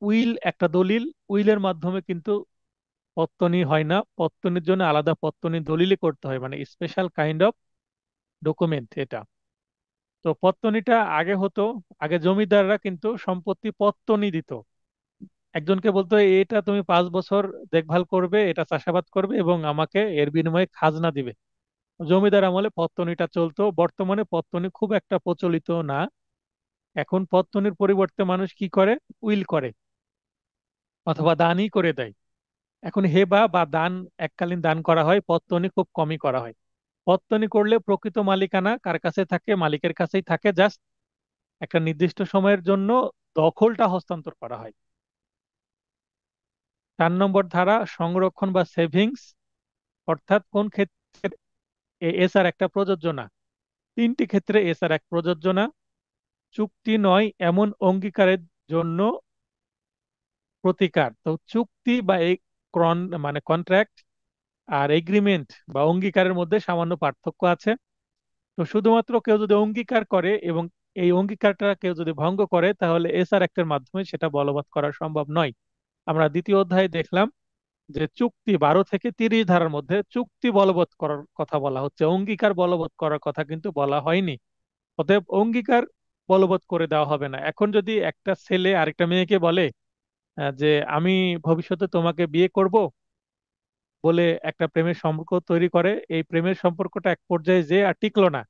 উইল একটা দলিল উইলের মাধ্যমে কিন্তু পত্তনি হয় না পত্তনির জন্য আলাদা পত্তনি দলিলই করতে হয় মানে স্পেশাল কাইন্ড অফ ডকুমেন্ট এটা তো পত্তনিটা আগে হতো আগে জমিদাররা কিন্তু সম্পত্তি পত্তনি দিত একজনকে বলতো এটা তুমি পাঁচ বছর দেখভাল করবে এটা চাষাবাদ করবে এবং আমাকে এর বিনিময়ে খাজনা দিবে জমিদার আমলে পত্তনিটা চলতো বর্তমানে পত্তনি খুব একটা প্রচলিত না এখন পত্তনির পরিবর্তে মানুষ কি করে উইল করে অথবা দানই করে দেয় এখন হেবা বা দান এককালীন দান করা হয় পত্তনি খুব কমই করা হয় পত্তনি করলে প্রকৃত মালিকানা কার কাছে থাকে মালিকের কাছেই থাকে জাস্ট একটা নির্দিষ্ট সময়ের জন্য দখলটা হস্তান্তর করা হয় চার নম্বর ধারা সংরক্ষণ বা সেভিংস অর্থাৎ কোন ক্ষেত্রে এসআর একটা প্রযোজ্য না তিনটি ক্ষেত্রে এসআর এক প্রযোজ্য না চুক্তি নয় এমন অঙ্গীকারের জন্য প্রতিকার তো চুক্তি বা এই ক্রন মানে কন্ট্রাক্ট আর এগ্রিমেন্ট বা অঙ্গীকারের মধ্যে সামান্য পার্থক্য আছে তো শুধুমাত্র কেউ যদি অঙ্গীকার করে এবং এই অঙ্গীকারটা কেউ যদি ভঙ্গ করে তাহলে এসআর একটার মাধ্যমে সেটা বলবৎ করা সম্ভব নয় আমরা দ্বিতীয় অধ্যায়ে দেখলাম যে চুক্তি বারো থেকে তিরিশ ধারার মধ্যে চুক্তি বলবৎ করার কথা বলা হচ্ছে অঙ্গীকার বলবৎ করার কথা কিন্তু বলা হয়নি অতএব অঙ্গীকার বলবৎ করে দেওয়া হবে না এখন যদি একটা ছেলে আরেকটা মেয়েকে বলে যে আমি ভবিষ্যতে তোমাকে বিয়ে করব বলে একটা প্রেমের সম্পর্ক তৈরি করে এই প্রেমের সম্পর্কটা এক পর্যায়ে যে আর টিকল না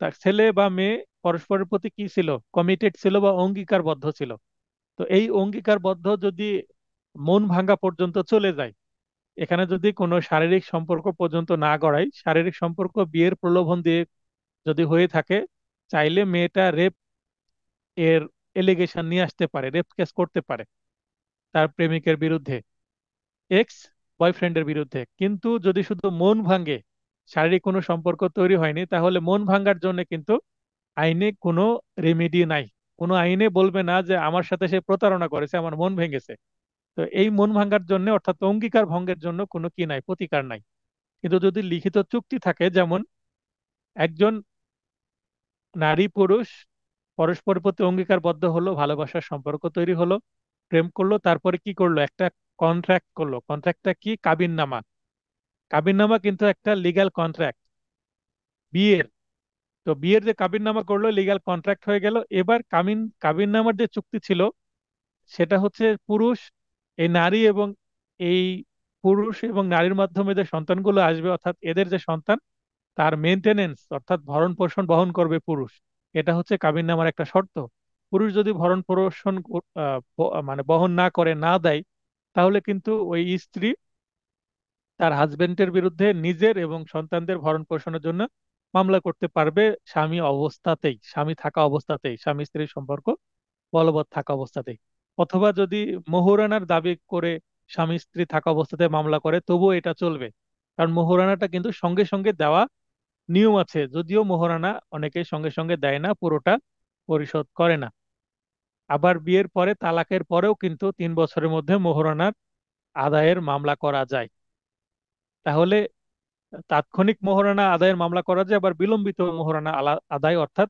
তার ছেলে বা মেয়ে পরস্পরের প্রতি কি ছিল কমিটেড ছিল বা অঙ্গীকারবদ্ধ ছিল তো এই অঙ্গীকারবদ্ধ যদি মন ভাঙ্গা পর্যন্ত চলে যায় এখানে যদি কোনো শারীরিক সম্পর্ক পর্যন্ত না গড়াই শারীরিক সম্পর্ক বিয়ের প্রলোভন দিয়ে যদি হয়ে থাকে চাইলে মেয়েটা রেপ এর এলিগেশন নিয়ে আসতে পারে রেপ কেস করতে পারে তার প্রেমিকের বিরুদ্ধে এক্স বয়ফ্রেন্ডের বিরুদ্ধে কিন্তু যদি শুধু মন ভাঙ্গে শারীরিক কোনো সম্পর্ক তৈরি হয়নি তাহলে মন ভাঙ্গার জন্য কিন্তু আইনে কোনো রেমেডি নাই কোনো আইনে বলবে না যে আমার সাথে সে প্রতারণা করেছে আমার মন ভেঙেছে তো এই মন ভাঙ্গার জন্য অর্থাৎ অঙ্গীকার ভঙ্গের জন্য কোনো কি নাই প্রতিকার নাই কিন্তু যদি লিখিত চুক্তি থাকে যেমন একজন নারী পুরুষ পরস্পর প্রতি অঙ্গীকারবদ্ধ হলো ভালোবাসার সম্পর্ক তৈরি হলো প্রেম করলো তারপরে কি করলো একটা কন্ট্রাক্ট করলো কন্ট্রাক্টটা কি কাবিননামা কাবিননামা কিন্তু একটা লিগাল কন্ট্রাক্ট বিয়ের তো বিয়ের যে কাবিননামা করলো লিগাল কন্ট্রাক্ট হয়ে গেল এবার কামিন কাবিননামার যে চুক্তি ছিল সেটা হচ্ছে পুরুষ এই নারী এবং এই পুরুষ এবং নারীর মাধ্যমে যে সন্তানগুলো আসবে অর্থাৎ এদের যে সন্তান তার মেনটেনেন্স অর্থাৎ ভরণ পোষণ বহন করবে পুরুষ এটা হচ্ছে কাবিন নামার একটা শর্ত পুরুষ যদি ভরণ পোষণ মানে বহন না করে না দেয় তাহলে কিন্তু ওই স্ত্রী তার হাজবেন্ডের বিরুদ্ধে নিজের এবং সন্তানদের ভরণ পোষণের জন্য মামলা করতে পারবে স্বামী অবস্থাতেই স্বামী থাকা অবস্থাতেই স্বামী স্ত্রীর সম্পর্ক বলবৎ থাকা অবস্থাতেই অথবা যদি মোহরানার দাবি করে স্বামী স্ত্রী থাকা অবস্থাতে মামলা করে তবুও এটা চলবে কারণ মোহরানাটা কিন্তু সঙ্গে সঙ্গে দেওয়া নিয়ম আছে যদিও মোহরানা অনেকে সঙ্গে সঙ্গে দেয় না পুরোটা পরিশোধ করে না আবার বিয়ের পরে তালাকের পরেও কিন্তু তিন বছরের মধ্যে মোহরানার আদায়ের মামলা করা যায় তাহলে তাৎক্ষণিক মোহরানা আদায়ের মামলা করা যায় আবার বিলম্বিত মোহরানা আদায় অর্থাৎ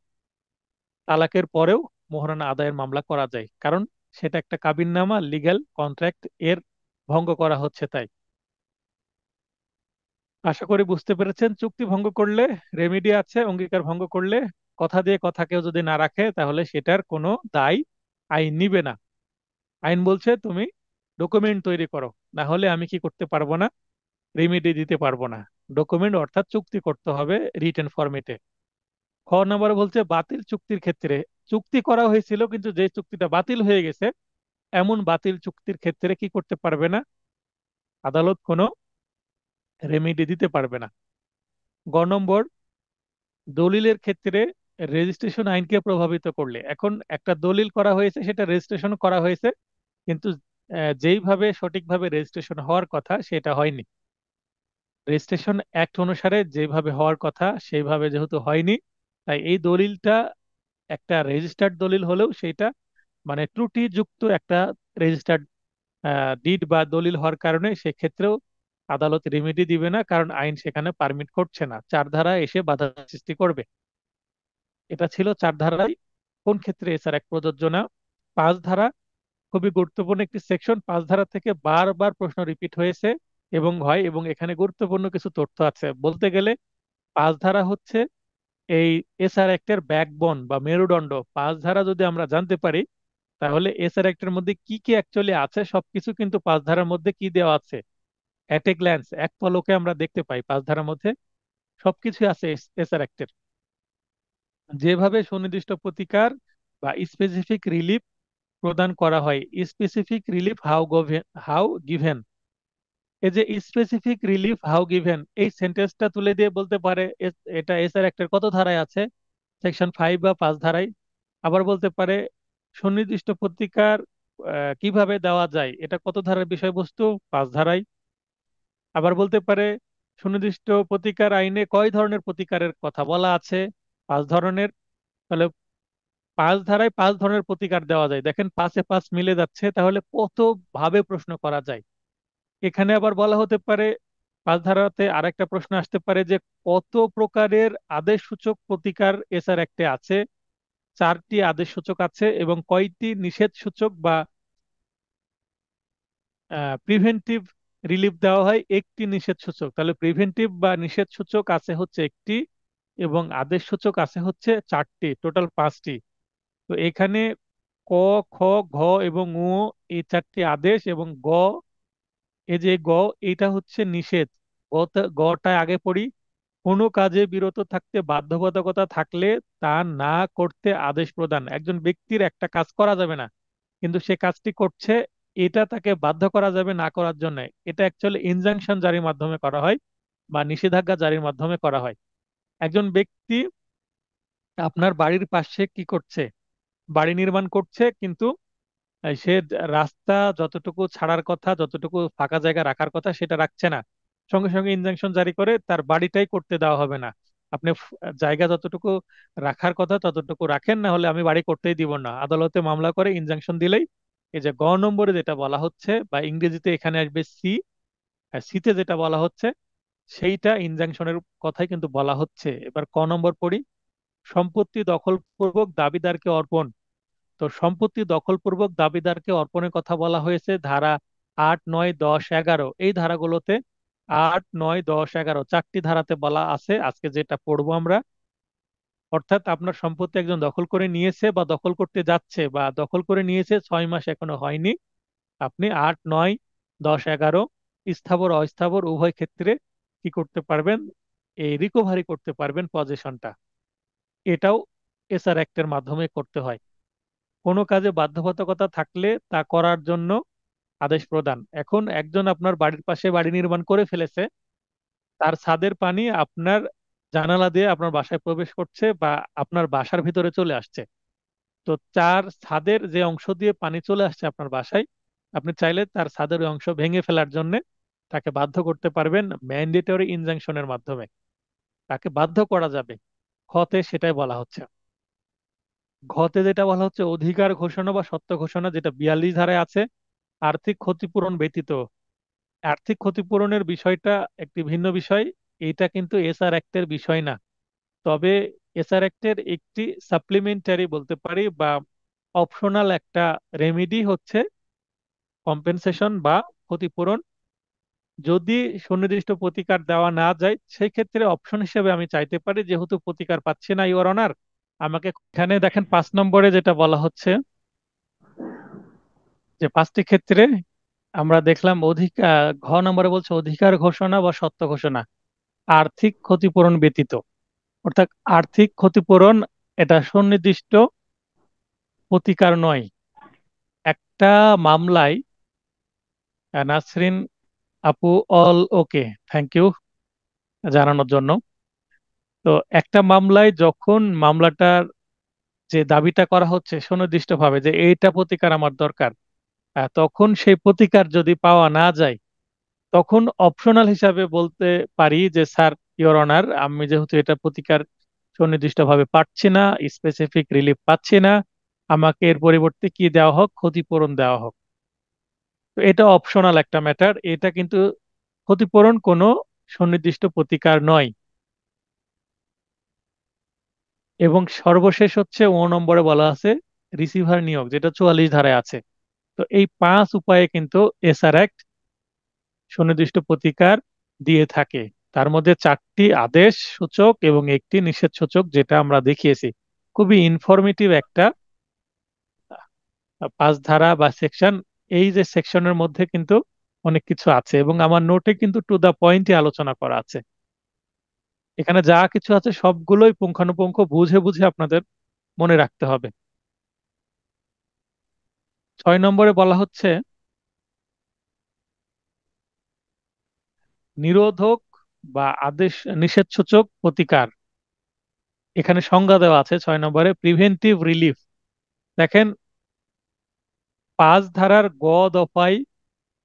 তালাকের পরেও মোহরানা আদায়ের মামলা করা যায় কারণ সেটা একটা কাবিননামা লিগ্যাল কন্ট্রাক্ট এর ভঙ্গ করা হচ্ছে তাই আশা করি বুঝতে পেরেছেন চুক্তি ভঙ্গ করলে রেমিডি আছে অঙ্গীকার ভঙ্গ করলে কথা দিয়ে কথা কেউ যদি না রাখে তাহলে সেটার কোনো দায় আইন নিবে না আইন বলছে তুমি ডকুমেন্ট তৈরি করো না হলে আমি কি করতে পারবো না রেমিডি দিতে পারবো না ডকুমেন্ট অর্থাৎ চুক্তি করতে হবে রিটেন ফর্মেটে খ নম্বরে বলছে বাতিল চুক্তির ক্ষেত্রে চুক্তি করা হয়েছিল কিন্তু যে চুক্তিটা বাতিল হয়ে গেছে এমন বাতিল চুক্তির ক্ষেত্রে কি করতে পারবে না আদালত কোনো রেমিডি দিতে পারবে না গ নম্বর দলিলের ক্ষেত্রে রেজিস্ট্রেশন আইনকে প্রভাবিত করলে এখন একটা দলিল করা হয়েছে সেটা রেজিস্ট্রেশন করা হয়েছে কিন্তু যেইভাবে সঠিকভাবে রেজিস্ট্রেশন হওয়ার কথা সেটা হয়নি রেজিস্ট্রেশন অ্যাক্ট অনুসারে যেভাবে হওয়ার কথা সেইভাবে যেহেতু হয়নি তাই এই দলিলটা একটা রেজিস্টার্ড দলিল হলেও সেটা মানে ত্রুটিযুক্ত একটা রেজিস্টার্ড ডিড বা দলিল হওয়ার কারণে সেক্ষেত্রেও আদালত রেমেডি দিবে না কারণ আইন সেখানে পারমিট করছে না চার ধারা এসে বাধা সৃষ্টি করবে এটা ছিল চার ধারাই কোন ক্ষেত্রে এসার এক প্রযোজ্য না পাঁচ ধারা খুবই গুরুত্বপূর্ণ একটি সেকশন পাঁচ ধারা থেকে বারবার প্রশ্ন রিপিট হয়েছে এবং হয় এবং এখানে গুরুত্বপূর্ণ কিছু তথ্য আছে বলতে গেলে পাঁচ ধারা হচ্ছে এই এসআর অ্যাক্টের ব্যাকবন বা মেরুদণ্ড পাঁচ ধারা যদি আমরা জানতে পারি তাহলে এসআর অ্যাক্টের মধ্যে কি কি অ্যাকচুয়ালি আছে সবকিছু কিন্তু পাঁচ ধারার মধ্যে কি দেওয়া আছে অ্যাট এ গ্ল্যান্স এক পলকে আমরা দেখতে পাই পাঁচ ধারার মধ্যে সবকিছু আছে এসআর অ্যাক্টের যেভাবে সুনির্দিষ্ট প্রতিকার বা স্পেসিফিক রিলিফ প্রদান করা হয় specific relief how given how given এই যে স্পেসিফিক রিলিফ হাউ গিভেন এই সেন্টেন্সটা তুলে দিয়ে বলতে পারে এটা এস আর একটা কত ধারায় আছে সেকশন ফাইভ বা পাঁচ ধারায় আবার বলতে পারে সুনির্দিষ্ট পত্রিকার কিভাবে দেওয়া যায় এটা কত ধারার বিষয়বস্তু পাঁচ ধারায় আবার বলতে পারে সুনির্দিষ্ট প্রতিকার আইনে কয় ধরনের প্রতিকারের কথা বলা আছে পাঁচ ধরনের তাহলে পাঁচ ধারায় পাঁচ ধরনের প্রতিকার দেওয়া যায় দেখেন পাঁচে পাঁচ মিলে যাচ্ছে তাহলে কত ভাবে প্রশ্ন করা যায় এখানে আবার বলা হতে পারে পাঁচ ধারাতে আর একটা প্রশ্ন আসতে পারে যে কত প্রকারের আদেশ সূচক প্রতিকার এসআর অ্যাক্টে আছে চারটি আদেশ সূচক আছে এবং কয়টি নিষেধ সূচক বা প্রিভেন্টিভ রিলিফ দেওয়া হয় একটি নিষেধ সূচক তাহলে প্রিভেন্টিভ বা নিষেধ সূচক আছে হচ্ছে একটি এবং আদেশ সূচক আছে হচ্ছে চারটি টোটাল পাঁচটি তো এখানে ক খ ঘ এবং উ এই চারটি আদেশ এবং গ এই যে গ এটা হচ্ছে নিষেধ গটায় আগে পড়ি কোনো কাজে বিরত থাকতে বাধ্যবাধকতা থাকলে তা না করতে আদেশ প্রদান একজন ব্যক্তির একটা কাজ করা যাবে না কিন্তু সে কাজটি করছে এটা তাকে বাধ্য করা যাবে না করার জন্য এটা অ্যাকচুয়ালি ইনজাংশন জারির মাধ্যমে করা হয় বা নিষেধাজ্ঞা জারির মাধ্যমে করা হয় একজন ব্যক্তি আপনার বাড়ির পাশে কি করছে বাড়ি নির্মাণ করছে কিন্তু সে রাস্তা যতটুকু ছাড়ার কথা যতটুকু ফাঁকা জায়গা রাখার কথা সেটা রাখছে না সঙ্গে সঙ্গে ইনজাংশন জারি করে তার বাড়িটাই করতে দেওয়া হবে না আপনি জায়গা যতটুকু রাখার কথা ততটুকু রাখেন না হলে আমি বাড়ি করতেই দিব না আদালতে মামলা করে ইনজাংশন দিলেই এই যে গ নম্বরে যেটা বলা হচ্ছে বা ইংরেজিতে এখানে আসবে সি সিতে যেটা বলা হচ্ছে সেইটা ইনজাংশনের কথাই কিন্তু বলা হচ্ছে এবার ক নম্বর পড়ি সম্পত্তি দখলপূর্বক দাবিদারকে অর্পণ তো সম্পত্তি দখলপূর্বক দাবিদারকে অর্পণের কথা বলা হয়েছে ধারা আট নয় দশ এগারো এই ধারাগুলোতে আট নয় দশ এগারো চারটি ধারাতে বলা আছে আজকে যেটা পড়বো আমরা অর্থাৎ আপনার সম্পত্তি একজন দখল করে নিয়েছে বা দখল করতে যাচ্ছে বা দখল করে নিয়েছে ছয় মাস এখনো হয়নি আপনি আট নয় দশ এগারো স্থাবর অস্থাবর উভয় ক্ষেত্রে কি করতে পারবেন এই রিকোভারি করতে পারবেন পজিশনটা এটাও এসআর অ্যাক্টের মাধ্যমে করতে হয় কোনো কাজে বাধ্যবাধকতা থাকলে তা করার জন্য আদেশ প্রদান এখন একজন আপনার বাড়ির পাশে বাড়ি নির্মাণ করে ফেলেছে তার ছাদের পানি আপনার জানালা দিয়ে আপনার বাসায় প্রবেশ করছে বা আপনার বাসার ভিতরে চলে আসছে তো তার ছাদের যে অংশ দিয়ে পানি চলে আসছে আপনার বাসায় আপনি চাইলে তার ছাদের অংশ ভেঙে ফেলার জন্য তাকে বাধ্য করতে পারবেন ম্যান্ডেটরি ইনজাংশনের মাধ্যমে তাকে বাধ্য করা যাবে খতে সেটাই বলা হচ্ছে ঘতে যেটা বলা হচ্ছে অধিকার ঘোষণা বা সত্য ঘোষণা যেটা বিয়াল্লিশ ধারায় আছে আর্থিক ক্ষতিপূরণ ব্যতীত আর্থিক ক্ষতিপূরণের বিষয়টা একটি ভিন্ন বিষয় এটা কিন্তু এসআর অ্যাক্টের বিষয় না তবে এসআর অ্যাক্টের একটি সাপ্লিমেন্টারি বলতে পারি বা অপশনাল একটা রেমিডি হচ্ছে কম্পেনসেশন বা ক্ষতিপূরণ যদি সুনির্দিষ্ট প্রতিকার দেওয়া না যায় সেই ক্ষেত্রে অপশন হিসেবে আমি চাইতে পারি যেহেতু প্রতিকার পাচ্ছে না ইউর অনার আমাকে এখানে দেখেন পাঁচ নম্বরে যেটা বলা হচ্ছে যে পাঁচটি ক্ষেত্রে আমরা দেখলাম অধিকার ঘ নম্বরে বলছে অধিকার ঘোষণা বা সত্য ঘোষণা আর্থিক ক্ষতিপূরণ ব্যতীত অর্থাৎ আর্থিক ক্ষতিপূরণ এটা সুনির্দিষ্ট প্রতিকার নয় একটা মামলায় নাসরিন আপু অল ওকে থ্যাংক ইউ জানানোর জন্য তো একটা মামলায় যখন মামলাটার যে দাবিটা করা হচ্ছে সুনির্দিষ্টভাবে যে এইটা প্রতিকার আমার দরকার তখন সেই প্রতিকার যদি পাওয়া না যায় তখন অপশনাল হিসাবে বলতে পারি যে স্যার ইওর অনার আমি যেহেতু এটা প্রতিকার সুনির্দিষ্টভাবে পাচ্ছি না স্পেসিফিক রিলিফ পাচ্ছি না আমাকে এর পরিবর্তে কি দেওয়া হোক ক্ষতিপূরণ দেওয়া হোক তো এটা অপশনাল একটা ম্যাটার এটা কিন্তু ক্ষতিপূরণ কোনো সুনির্দিষ্ট প্রতিকার নয় এবং সর্বশেষ হচ্ছে ও নম্বরে বলা আছে রিসিভার নিয়োগ যেটা চুয়াল্লিশ ধারায় আছে তো এই পাঁচ উপায়ে কিন্তু এসআর অ্যাক্ট সুনির্দিষ্ট প্রতিকার দিয়ে থাকে তার মধ্যে চারটি আদেশ সূচক এবং একটি নিষেধ সূচক যেটা আমরা দেখিয়েছি খুবই ইনফরমেটিভ একটা পাঁচ ধারা বা সেকশন এই যে সেকশনের মধ্যে কিন্তু অনেক কিছু আছে এবং আমার নোটে কিন্তু টু দা পয়েন্টে আলোচনা করা আছে এখানে যা কিছু আছে সবগুলোই পুঙ্খানুপুঙ্খ বুঝে বুঝে আপনাদের মনে রাখতে হবে ছয় নম্বরে বলা হচ্ছে নিরোধক বা আদেশ নিষেধসূচক প্রতিকার এখানে সংজ্ঞা দেওয়া আছে ছয় নম্বরে প্রিভেন্টিভ রিলিফ দেখেন পাঁচ ধারার গ দফায়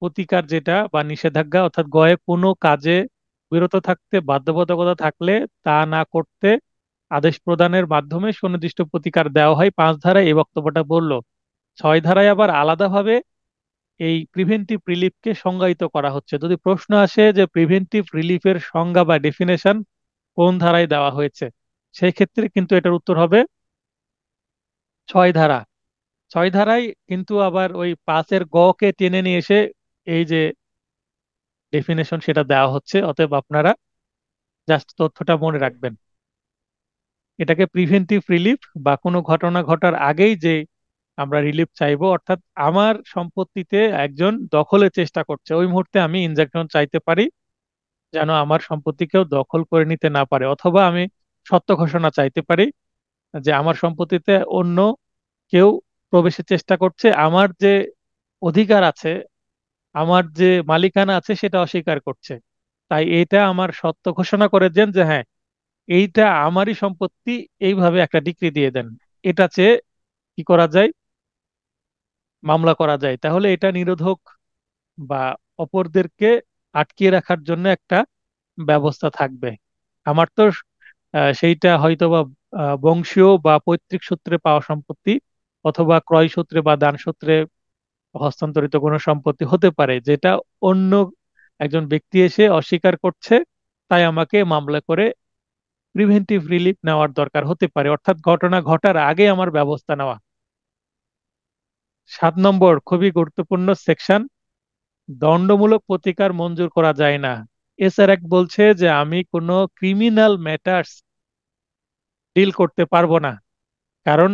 প্রতিকার যেটা বা নিষেধাজ্ঞা অর্থাৎ গয়ে কোনো কাজে বিরত থাকতে বাধ্যবাধকতা থাকলে তা না করতে আদেশ প্রদানের মাধ্যমে সুনির্দিষ্ট প্রতিকার দেওয়া হয় পাঁচ ধারায় এই বক্তব্যটা বলল ছয় ধারায় আবার আলাদাভাবে এই প্রিভেন্টিভ রিলিফকে সংজ্ঞায়িত করা হচ্ছে যদি প্রশ্ন আসে যে প্রিভেন্টিভ রিলিফের সংজ্ঞা বা ডেফিনেশন কোন ধারায় দেওয়া হয়েছে সেই ক্ষেত্রে কিন্তু এটার উত্তর হবে ছয় ধারা ছয় ধারায় কিন্তু আবার ওই পাঁচের গকে টেনে নিয়ে এসে এই যে ডেফিনেশন সেটা দেওয়া হচ্ছে অতএব আপনারা জাস্ট তথ্যটা মনে রাখবেন এটাকে প্রিভেন্টিভ রিলিফ বা কোনো ঘটনা ঘটার আগেই যে আমরা রিলিফ চাইবো অর্থাৎ আমার সম্পত্তিতে একজন দখলের চেষ্টা করছে ওই মুহূর্তে আমি ইনজেকশন চাইতে পারি যেন আমার সম্পত্তি কেউ দখল করে নিতে না পারে অথবা আমি সত্য ঘোষণা চাইতে পারি যে আমার সম্পত্তিতে অন্য কেউ প্রবেশের চেষ্টা করছে আমার যে অধিকার আছে আমার যে মালিকানা আছে সেটা অস্বীকার করছে তাই এটা আমার সত্য ঘোষণা করে দেন যে হ্যাঁ এইটা আমারই সম্পত্তি এইভাবে একটা ডিক্রি দিয়ে দেন এটা চেয়ে কি করা যায় মামলা করা যায় তাহলে এটা নিরোধক বা অপরদেরকে আটকিয়ে রাখার জন্য একটা ব্যবস্থা থাকবে আমার তো সেইটা হয়তো বা বংশীয় বা পৈতৃক সূত্রে পাওয়া সম্পত্তি অথবা ক্রয় সূত্রে বা দান সূত্রে হস্তান্তরিত কোনো সম্পত্তি হতে পারে যেটা অন্য একজন ব্যক্তি এসে অস্বীকার করছে তাই আমাকে মামলা করে প্রিভেন্টিভ রিলিফ নেওয়ার দরকার হতে পারে অর্থাৎ ঘটনা ঘটার আগে আমার ব্যবস্থা নেওয়া সাত নম্বর খুবই গুরুত্বপূর্ণ সেকশন দণ্ডমূলক প্রতিকার মঞ্জুর করা যায় না এসআর এক বলছে যে আমি কোনো ক্রিমিনাল ম্যাটার্স ডিল করতে পারবো না কারণ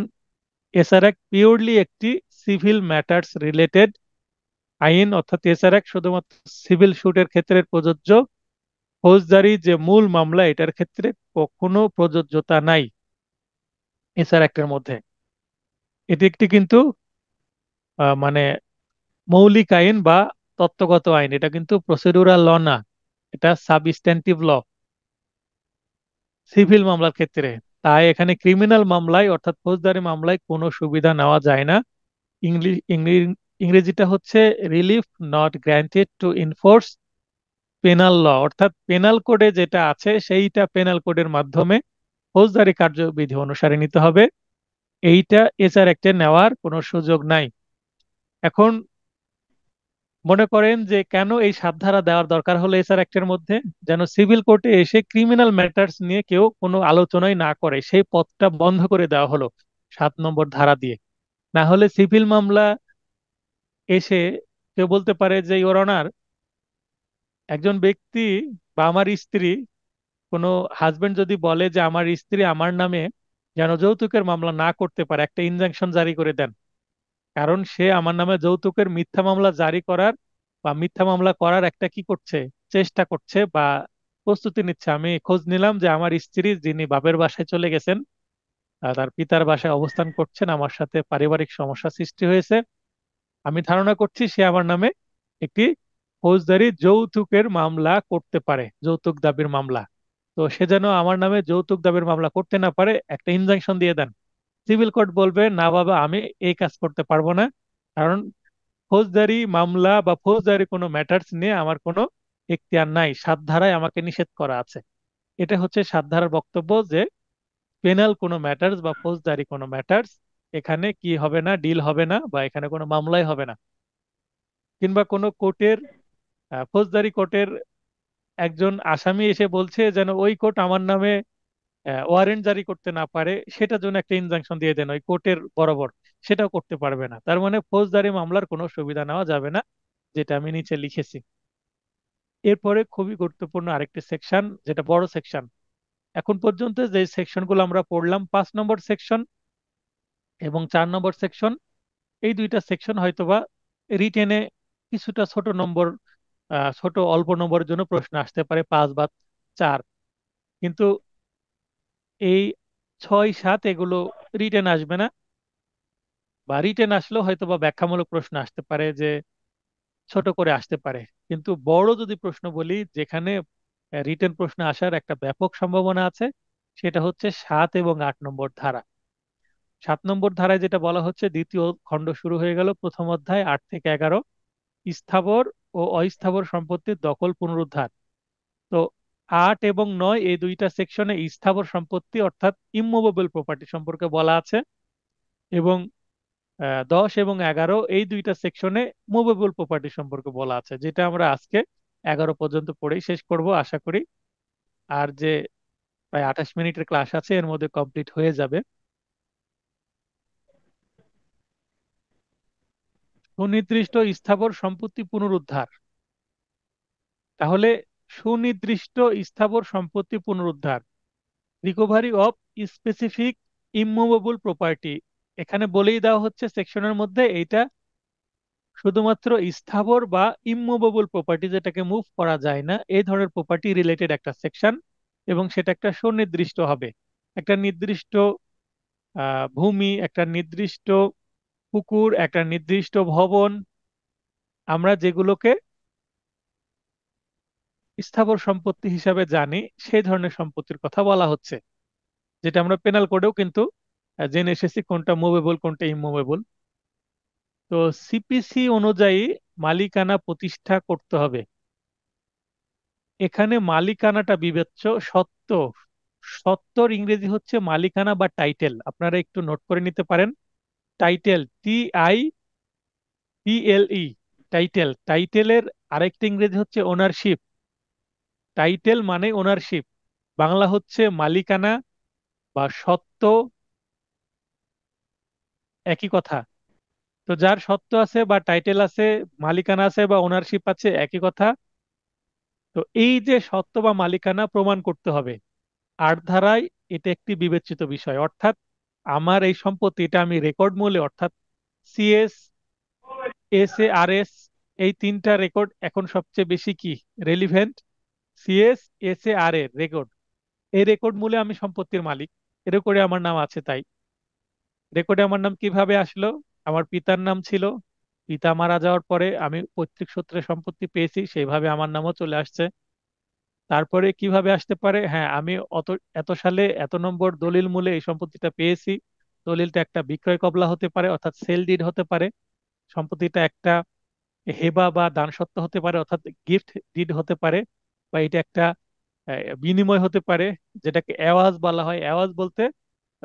এসআর এক পিওরলি একটি সিভিল ম্যাটার্স রিলেটেড আইন অর্থাৎ এসআর এক শুধুমাত্র সিভিল শুটের ক্ষেত্রে প্রযোজ্য ফৌজদারি যে মূল মামলা এটার ক্ষেত্রে কখনো প্রযোজ্যতা নাই এসআর একটার মধ্যে এটি একটি কিন্তু মানে মৌলিক আইন বা তত্ত্বগত আইন এটা কিন্তু প্রসিডিউরাল ল না এটা সাবস্ট্যান্টিভ ল সিভিল মামলার ক্ষেত্রে তাই এখানে ক্রিমিনাল মামলায় অর্থাৎ ফৌজদারি মামলায় কোনো সুবিধা নেওয়া যায় না ইংলিশ ইংরেজিটা হচ্ছে relief not granted to enforce penal law অর্থাৎ পেনাল কোডে যেটা আছে সেইটা পেনাল কোডের মাধ্যমে ফৌজদারি কার্যবিধি অনুসারে নিতে হবে এইটা এচার একটা নেওয়ার কোনো সুযোগ নাই এখন মনে করেন যে কেন এই সাবধারা দেওয়ার দরকার হলো এসআর অ্যাক্টের মধ্যে যেন সিভিল কোর্টে এসে ক্রিমিনাল ম্যাটার্স নিয়ে কেউ কোনো আলোচনাই না করে সেই পথটা বন্ধ করে দেওয়া হলো সাত নম্বর ধারা দিয়ে না হলে সিভিল মামলা এসে কেউ বলতে পারে যে ওর অনার একজন ব্যক্তি বা আমার স্ত্রী কোনো হাজবেন্ড যদি বলে যে আমার স্ত্রী আমার নামে যেন যৌতুকের মামলা না করতে পারে একটা ইনজাংশন জারি করে দেন কারণ সে আমার নামে যৌতুকের মিথ্যা মামলা জারি করার বা মিথ্যা মামলা করার একটা কি করছে চেষ্টা করছে বা প্রস্তুতি নিচ্ছে আমি খোঁজ নিলাম যে আমার স্ত্রী যিনি বাপের বাসায় চলে গেছেন তার পিতার বাসায় অবস্থান করছেন আমার সাথে পারিবারিক সমস্যা সৃষ্টি হয়েছে আমি ধারণা করছি সে আমার নামে একটি ফৌজদারি যৌতুকের মামলা করতে পারে যৌতুক দাবির মামলা তো সে যেন আমার নামে যৌতুক দাবির মামলা করতে না পারে একটা ইনজাংশন দিয়ে দেন সিভিল কোর্ট বলবে না বাবা আমি এই কাজ করতে পারবো না কারণ ফৌজদারি মামলা বা ফৌজদারি কোনো ম্যাটার্স নিয়ে আমার কোনো এখতিয়ার নাই সাত ধারায় আমাকে নিষেধ করা আছে এটা হচ্ছে সাত ধারার বক্তব্য যে পেনাল কোনো ম্যাটার্স বা ফৌজদারি কোনো ম্যাটার্স এখানে কি হবে না ডিল হবে না বা এখানে কোনো মামলাই হবে না কিংবা কোনো কোর্টের ফৌজদারি কোর্টের একজন আসামি এসে বলছে যেন ওই কোর্ট আমার নামে ওয়ারেন্ট জারি করতে না পারে সেটার জন্য একটা ইনজাংশন দিয়ে দেন ওই কোর্টের বরাবর সেটাও করতে পারবে না তার মানে ফৌজদারি মামলার কোনো সুবিধা নেওয়া যাবে না যেটা আমি নিচে লিখেছি এরপরে খুবই গুরুত্বপূর্ণ আরেকটি সেকশন যেটা বড় সেকশন এখন পর্যন্ত যে সেকশনগুলো আমরা পড়লাম পাঁচ নম্বর সেকশন এবং চার নম্বর সেকশন এই দুইটা সেকশন হয়তোবা রিটেনে কিছুটা ছোট নম্বর ছোট অল্প নম্বরের জন্য প্রশ্ন আসতে পারে পাঁচ বা চার কিন্তু এই ছয় সাত এগুলো রিটেন আসবে না বা রিটেন আসলেও হয়তো বা ব্যাখ্যামূলক প্রশ্ন আসতে পারে যে ছোট করে আসতে পারে কিন্তু বড় যদি প্রশ্ন বলি যেখানে রিটেন প্রশ্নে আসার একটা ব্যাপক সম্ভাবনা আছে সেটা হচ্ছে সাত এবং আট নম্বর ধারা সাত নম্বর ধারায় যেটা বলা হচ্ছে দ্বিতীয় খণ্ড শুরু হয়ে গেল প্রথম অধ্যায় আট থেকে এগারো স্থাবর ও অস্থাবর সম্পত্তির দখল পুনরুদ্ধার তো আট এবং নয় এই দুইটা সেকশনে স্থাবর সম্পত্তি অর্থাৎ ইমোবেবল প্রপার্টি সম্পর্কে বলা আছে এবং দশ এবং এগারো এই দুইটা সেকশনে মুভেবল প্রপার্টি সম্পর্কে বলা আছে যেটা আমরা আজকে এগারো পর্যন্ত পড়েই শেষ করব আশা করি আর যে প্রায় আঠাশ মিনিটের ক্লাস আছে এর মধ্যে কমপ্লিট হয়ে যাবে সুনির্দিষ্ট স্থাবর সম্পত্তি পুনরুদ্ধার তাহলে সুনির্দিষ্ট স্থাবর সম্পত্তি পুনরুদ্ধার recovery of specific immovable property এখানে বলেই দেওয়া হচ্ছে সেকশনের মধ্যে এইটা শুধুমাত্র স্থাবর বা ইমুভেবল প্রপার্টি যেটাকে মুভ করা যায় না এই ধরনের প্রপার্টি রিলেটেড একটা সেকশন এবং সেটা একটা সুনির্দিষ্ট হবে একটা নির্দিষ্ট ভূমি একটা নির্দিষ্ট পুকুর একটা নির্দিষ্ট ভবন আমরা যেগুলোকে স্থাবর সম্পত্তি হিসাবে জানি সেই ধরনের সম্পত্তির কথা বলা হচ্ছে যেটা আমরা পেনাল কোডেও কিন্তু জেনে এসেছি কোনটা মুভেবল কোনটা ইমুভেবল তো সিপিসি অনুযায়ী মালিকানা প্রতিষ্ঠা করতে হবে এখানে মালিকানাটা বিবেচ্য সত্য সত্যর ইংরেজি হচ্ছে মালিকানা বা টাইটেল আপনারা একটু নোট করে নিতে পারেন title T I P L E title টাইটেলের আরেকটা ইংরেজি হচ্ছে ওনারশিপ টাইটেল মানে ওনারশিপ বাংলা হচ্ছে মালিকানা বা সত্য একই কথা তো যার সত্ত্ব আছে বা টাইটেল আছে মালিকানা আছে বা ওনারশিপ আছে একই কথা তো এই যে সত্ত্ব বা মালিকানা প্রমাণ করতে হবে আর ধারায় এটা একটি বিবেচিত বিষয় অর্থাৎ আমার এই সম্পত্তি এটা আমি রেকর্ড মূলে অর্থাৎ CS S A R S এই তিনটা রেকর্ড এখন সবচেয়ে বেশি কি relevant CS S A R A record এই রেকর্ড মূলে আমি সম্পত্তির মালিক এরকম আমার নাম আছে তাই রেকর্ডে আমার নাম কিভাবে আসলো আমার পিতার নাম ছিল পিতা মারা যাওয়ার পরে আমি পৈতৃক সূত্রে সম্পত্তি পেয়েছি সেইভাবে আমার নামও চলে আসছে তারপরে কিভাবে আসতে পারে হ্যাঁ আমি অত এত সালে এত নম্বর দলিল মূলে এই সম্পত্তিটা পেয়েছি দলিলটা একটা বিক্রয় কবলা হতে পারে অর্থাৎ সেল ডিড হতে পারে সম্পত্তিটা একটা হেবা বা দানসত্ত্ব হতে পারে অর্থাৎ গিফট ডিড হতে পারে বা এটা একটা বিনিময় হতে পারে যেটাকে অ্যাওয়াজ বলা হয় অ্যাওয়াজ বলতে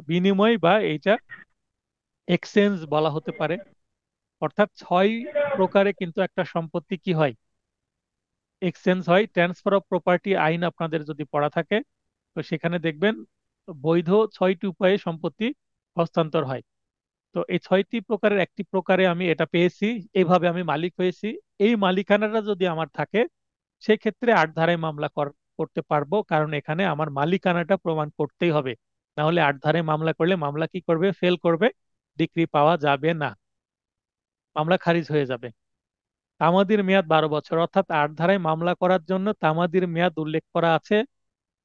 বিনিময় বা এইটা এক্সচেঞ্জ বলা হতে পারে অর্থাৎ ছয় প্রকারে কিন্তু একটা সম্পত্তি কি হয় এক্সচেঞ্জ হয় ট্রান্সফার অফ প্রপার্টি আইন আপনাদের যদি পড়া থাকে তো সেখানে দেখবেন বৈধ ছয়টি উপায়ে সম্পত্তি হস্তান্তর হয় তো এই ছয়টি প্রকারের একটি প্রকারে আমি এটা পেয়েছি এইভাবে আমি মালিক হয়েছি এই মালিকানাটা যদি আমার থাকে সেক্ষেত্রে আট ধারায় মামলা করতে পারবো কারণ এখানে আমার মালিকানাটা প্রমাণ করতেই হবে না হলে আট ধারায় মামলা করলে মামলা কি করবে ফেল করবে ডিগ্রি পাওয়া যাবে না মামলা খারিজ হয়ে যাবে তামাদির মেয়াদ বারো বছর অর্থাৎ আট ধারায় মামলা করার জন্য তামাদির মেয়াদ উল্লেখ করা আছে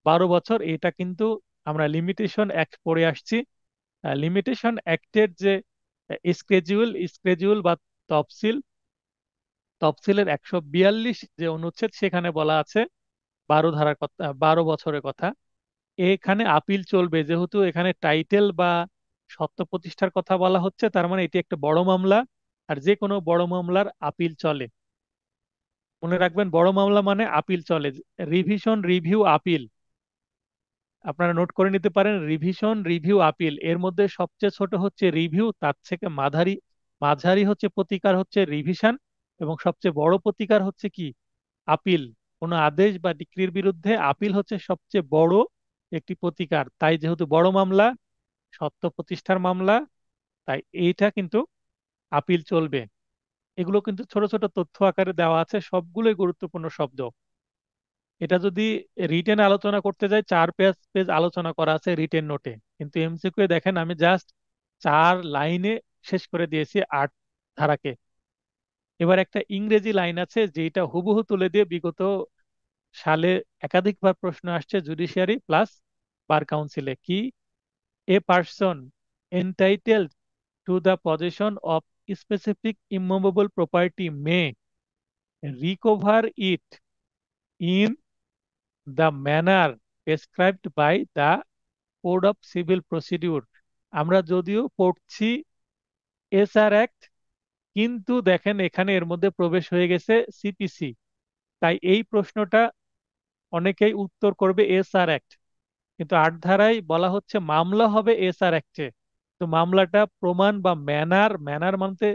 বারো বছর এটা কিন্তু আমরা লিমিটেশন অ্যাক্ট পড়ে আসছি লিমিটেশন অ্যাক্টের যে স্কেজুল স্কেজুল বা তফসিল তফসিলের একশো বিয়াল্লিশ যে অনুচ্ছেদ সেখানে বলা আছে বারো ধারার কথা বারো বছরের কথা এখানে আপিল চলবে যেহেতু এখানে টাইটেল বা সত্য প্রতিষ্ঠার কথা বলা হচ্ছে তার মানে এটি একটা বড় মামলা আর যে কোনো বড় মামলার আপিল চলে মনে রাখবেন বড় মামলা মানে আপিল চলে রিভিশন রিভিউ আপিল আপনারা নোট করে নিতে পারেন রিভিশন রিভিউ আপিল এর মধ্যে সবচেয়ে ছোট হচ্ছে রিভিউ তার থেকে মাঝারি মাঝারি হচ্ছে প্রতিকার হচ্ছে রিভিশন এবং সবচেয়ে বড় প্রতিকার হচ্ছে কি আপিল কোনো আদেশ বা ডিক্রির বিরুদ্ধে আপিল হচ্ছে সবচেয়ে বড় একটি প্রতিকার তাই যেহেতু বড় মামলা সত্য প্রতিষ্ঠার মামলা তাই এইটা কিন্তু আপিল চলবে এগুলো কিন্তু ছোট ছোট তথ্য আকারে দেওয়া আছে সবগুলোই গুরুত্বপূর্ণ শব্দ এটা যদি রিটেন আলোচনা করতে যাই চার পেজ পেজ আলোচনা করা আছে রিটেন নোটে কিন্তু এমসিকিউ দেখেন আমি জাস্ট চার লাইনে শেষ করে দিয়েছি আট ধারাকে এবার একটা ইংরেজি লাইন আছে যেটা হুবহু তুলে দিয়ে বিগত সালে একাধিকবার প্রশ্ন আসছে জুডিশিয়ারি প্লাস বার কাউন্সিলে কি a person entitled to the possession of specific immovable property may recover it in the manner prescribed by the code of civil procedure আমরা যদিও পড়ছি এসআর অ্যাক্ট কিন্তু দেখেন এখানে এর মধ্যে প্রবেশ হয়ে গেছে সিপিসি তাই এই প্রশ্নটা অনেকেই উত্তর করবে এসআর অ্যাক্ট কিন্তু আট ধারায় বলা হচ্ছে মামলা হবে এস এক অ্যাক্টে তো মামলাটা প্রমাণ বা ম্যানার ম্যানার মানতে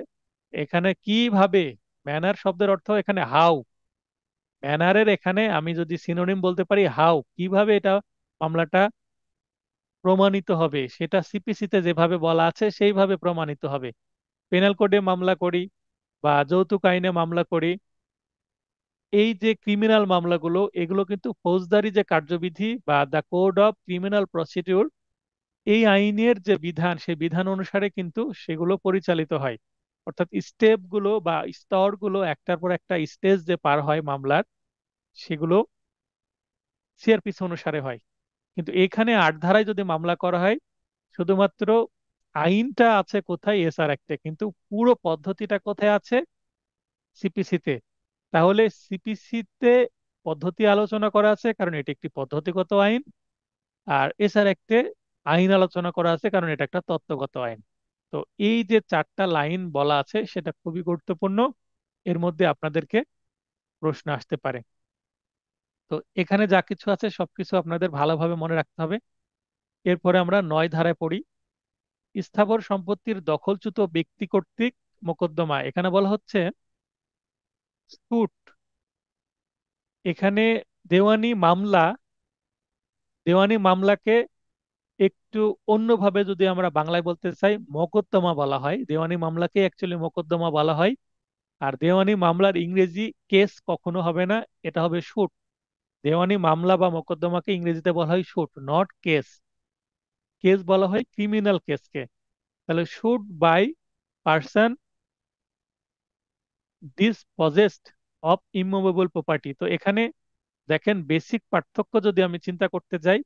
এখানে কিভাবে ম্যানার শব্দের অর্থ এখানে হাউ ম্যানারের এখানে আমি যদি সিনোনিম বলতে পারি হাউ কিভাবে এটা মামলাটা প্রমাণিত হবে সেটা সিপিসিতে যেভাবে বলা আছে সেইভাবে প্রমাণিত হবে পেনাল কোডে মামলা করি বা যৌতুক আইনে মামলা করি এই যে ক্রিমিনাল মামলাগুলো এগুলো কিন্তু ফৌজদারি যে কার্যবিধি বা the code of criminal procedure এই আইনের যে বিধান সেই বিধান অনুসারে কিন্তু সেগুলো পরিচালিত হয় অর্থাৎ স্টেপগুলো বা স্তরগুলো একটার পর একটা স্টেজ যে পার হয় মামলার সেগুলো সিআরপিসি অনুসারে হয় কিন্তু এখানে আট ধারায় যদি মামলা করা হয় শুধুমাত্র আইনটা আছে কোথায় এসআর একটা কিন্তু পুরো পদ্ধতিটা কোথায় আছে সিপিসিতে তাহলে সিপিসিতে পদ্ধতি আলোচনা করা আছে কারণ এটি একটি পদ্ধতিগত আইন আর এছাড়া একটি আইন আলোচনা করা আছে কারণ এটা একটা তত্ত্বগত আইন তো এই যে চারটা লাইন বলা আছে সেটা খুবই গুরুত্বপূর্ণ এর মধ্যে আপনাদেরকে প্রশ্ন আসতে পারে তো এখানে যা কিছু আছে সবকিছু আপনাদের ভালোভাবে মনে রাখতে হবে এরপরে আমরা নয় ধারায় পড়ি স্থাবর সম্পত্তির দখলচ্যুত ব্যক্তি কর্তৃক মোকদ্দমা এখানে বলা হচ্ছে স্যুট এখানে দেওয়ানি মামলা দেওয়ানি মামলাকে একটু অন্যভাবে যদি আমরা বাংলায় বলতে চাই মকদ্দমা বলা হয় দেওয়ানি মামলাকে অ্যাকচুয়ালি মকদ্দমা বলা হয় আর দেওয়ানি মামলার ইংরেজি কেস কখনো হবে না এটা হবে শুট দেওয়ানি মামলা বা মকদ্দমাকে ইংরেজিতে বলা হয় শুট নট কেস কেস বলা হয় ক্রিমিনাল কেসকে তাহলে suit by person this possessed of immovable property তো এখানে দেখেন বেসিক পার্থক্য যদি আমি চিন্তা করতে যাই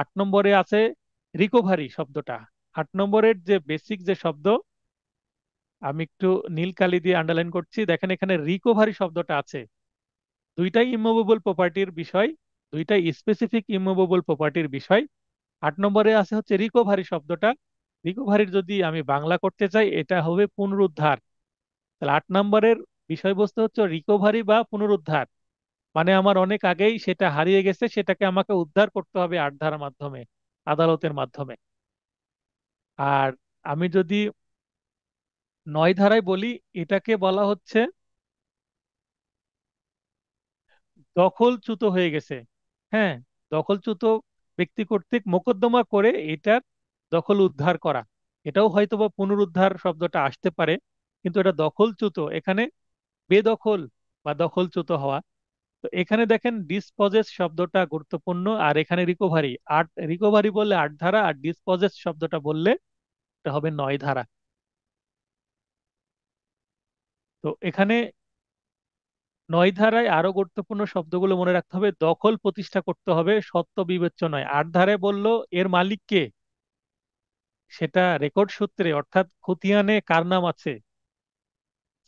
আট নম্বরে আছে রিকোভারি শব্দটা আট নম্বরের যে বেসিক যে শব্দ আমি একটু নীল দিয়ে আন্ডারলাইন করছি দেখেন এখানে রিকোভারি শব্দটা আছে দুইটাই ইমুভেবল প্রপার্টির বিষয় দুইটাই স্পেসিফিক ইমুভেবল প্রপার্টির বিষয় আট নম্বরে আছে হচ্ছে রিকোভারি শব্দটা রিকোভারির যদি আমি বাংলা করতে চাই এটা হবে পুনরুদ্ধার তাহলে আট নম্বরের বিষয়বস্তু হচ্ছে রিকভারি বা পুনরুদ্ধার মানে আমার অনেক আগেই সেটা হারিয়ে গেছে সেটাকে আমাকে উদ্ধার করতে হবে আডধার মাধ্যমে আদালতের মাধ্যমে আর আমি যদি নয় ধারায় বলি এটাকে বলা হচ্ছে দখলচ্যুত হয়ে গেছে হ্যাঁ দখলচ্যুত ব্যক্তি কর্তৃক মোকদ্দমা করে এটার দখল উদ্ধার করা এটাও হয়তোবা পুনরুদ্ধার শব্দটা আসতে পারে কিন্তু এটা দখলচ্যুত এখানে বেদখল বা দখলচ্যুত হওয়া তো এখানে দেখেন ডিসপজেস শব্দটা গুরুত্বপূর্ণ আর এখানে রিকোভারি আট রিকোভারি বললে আট ধারা আর ডিসপজেস শব্দটা বললে এটা হবে নয় ধারা তো এখানে নয় ধারায় আরো গুরুত্বপূর্ণ শব্দগুলো মনে রাখতে হবে দখল প্রতিষ্ঠা করতে হবে সত্য বিবেচ্য নয় আট ধারে বলল এর মালিককে সেটা রেকর্ড সূত্রে অর্থাৎ খতিয়ানে কার নাম আছে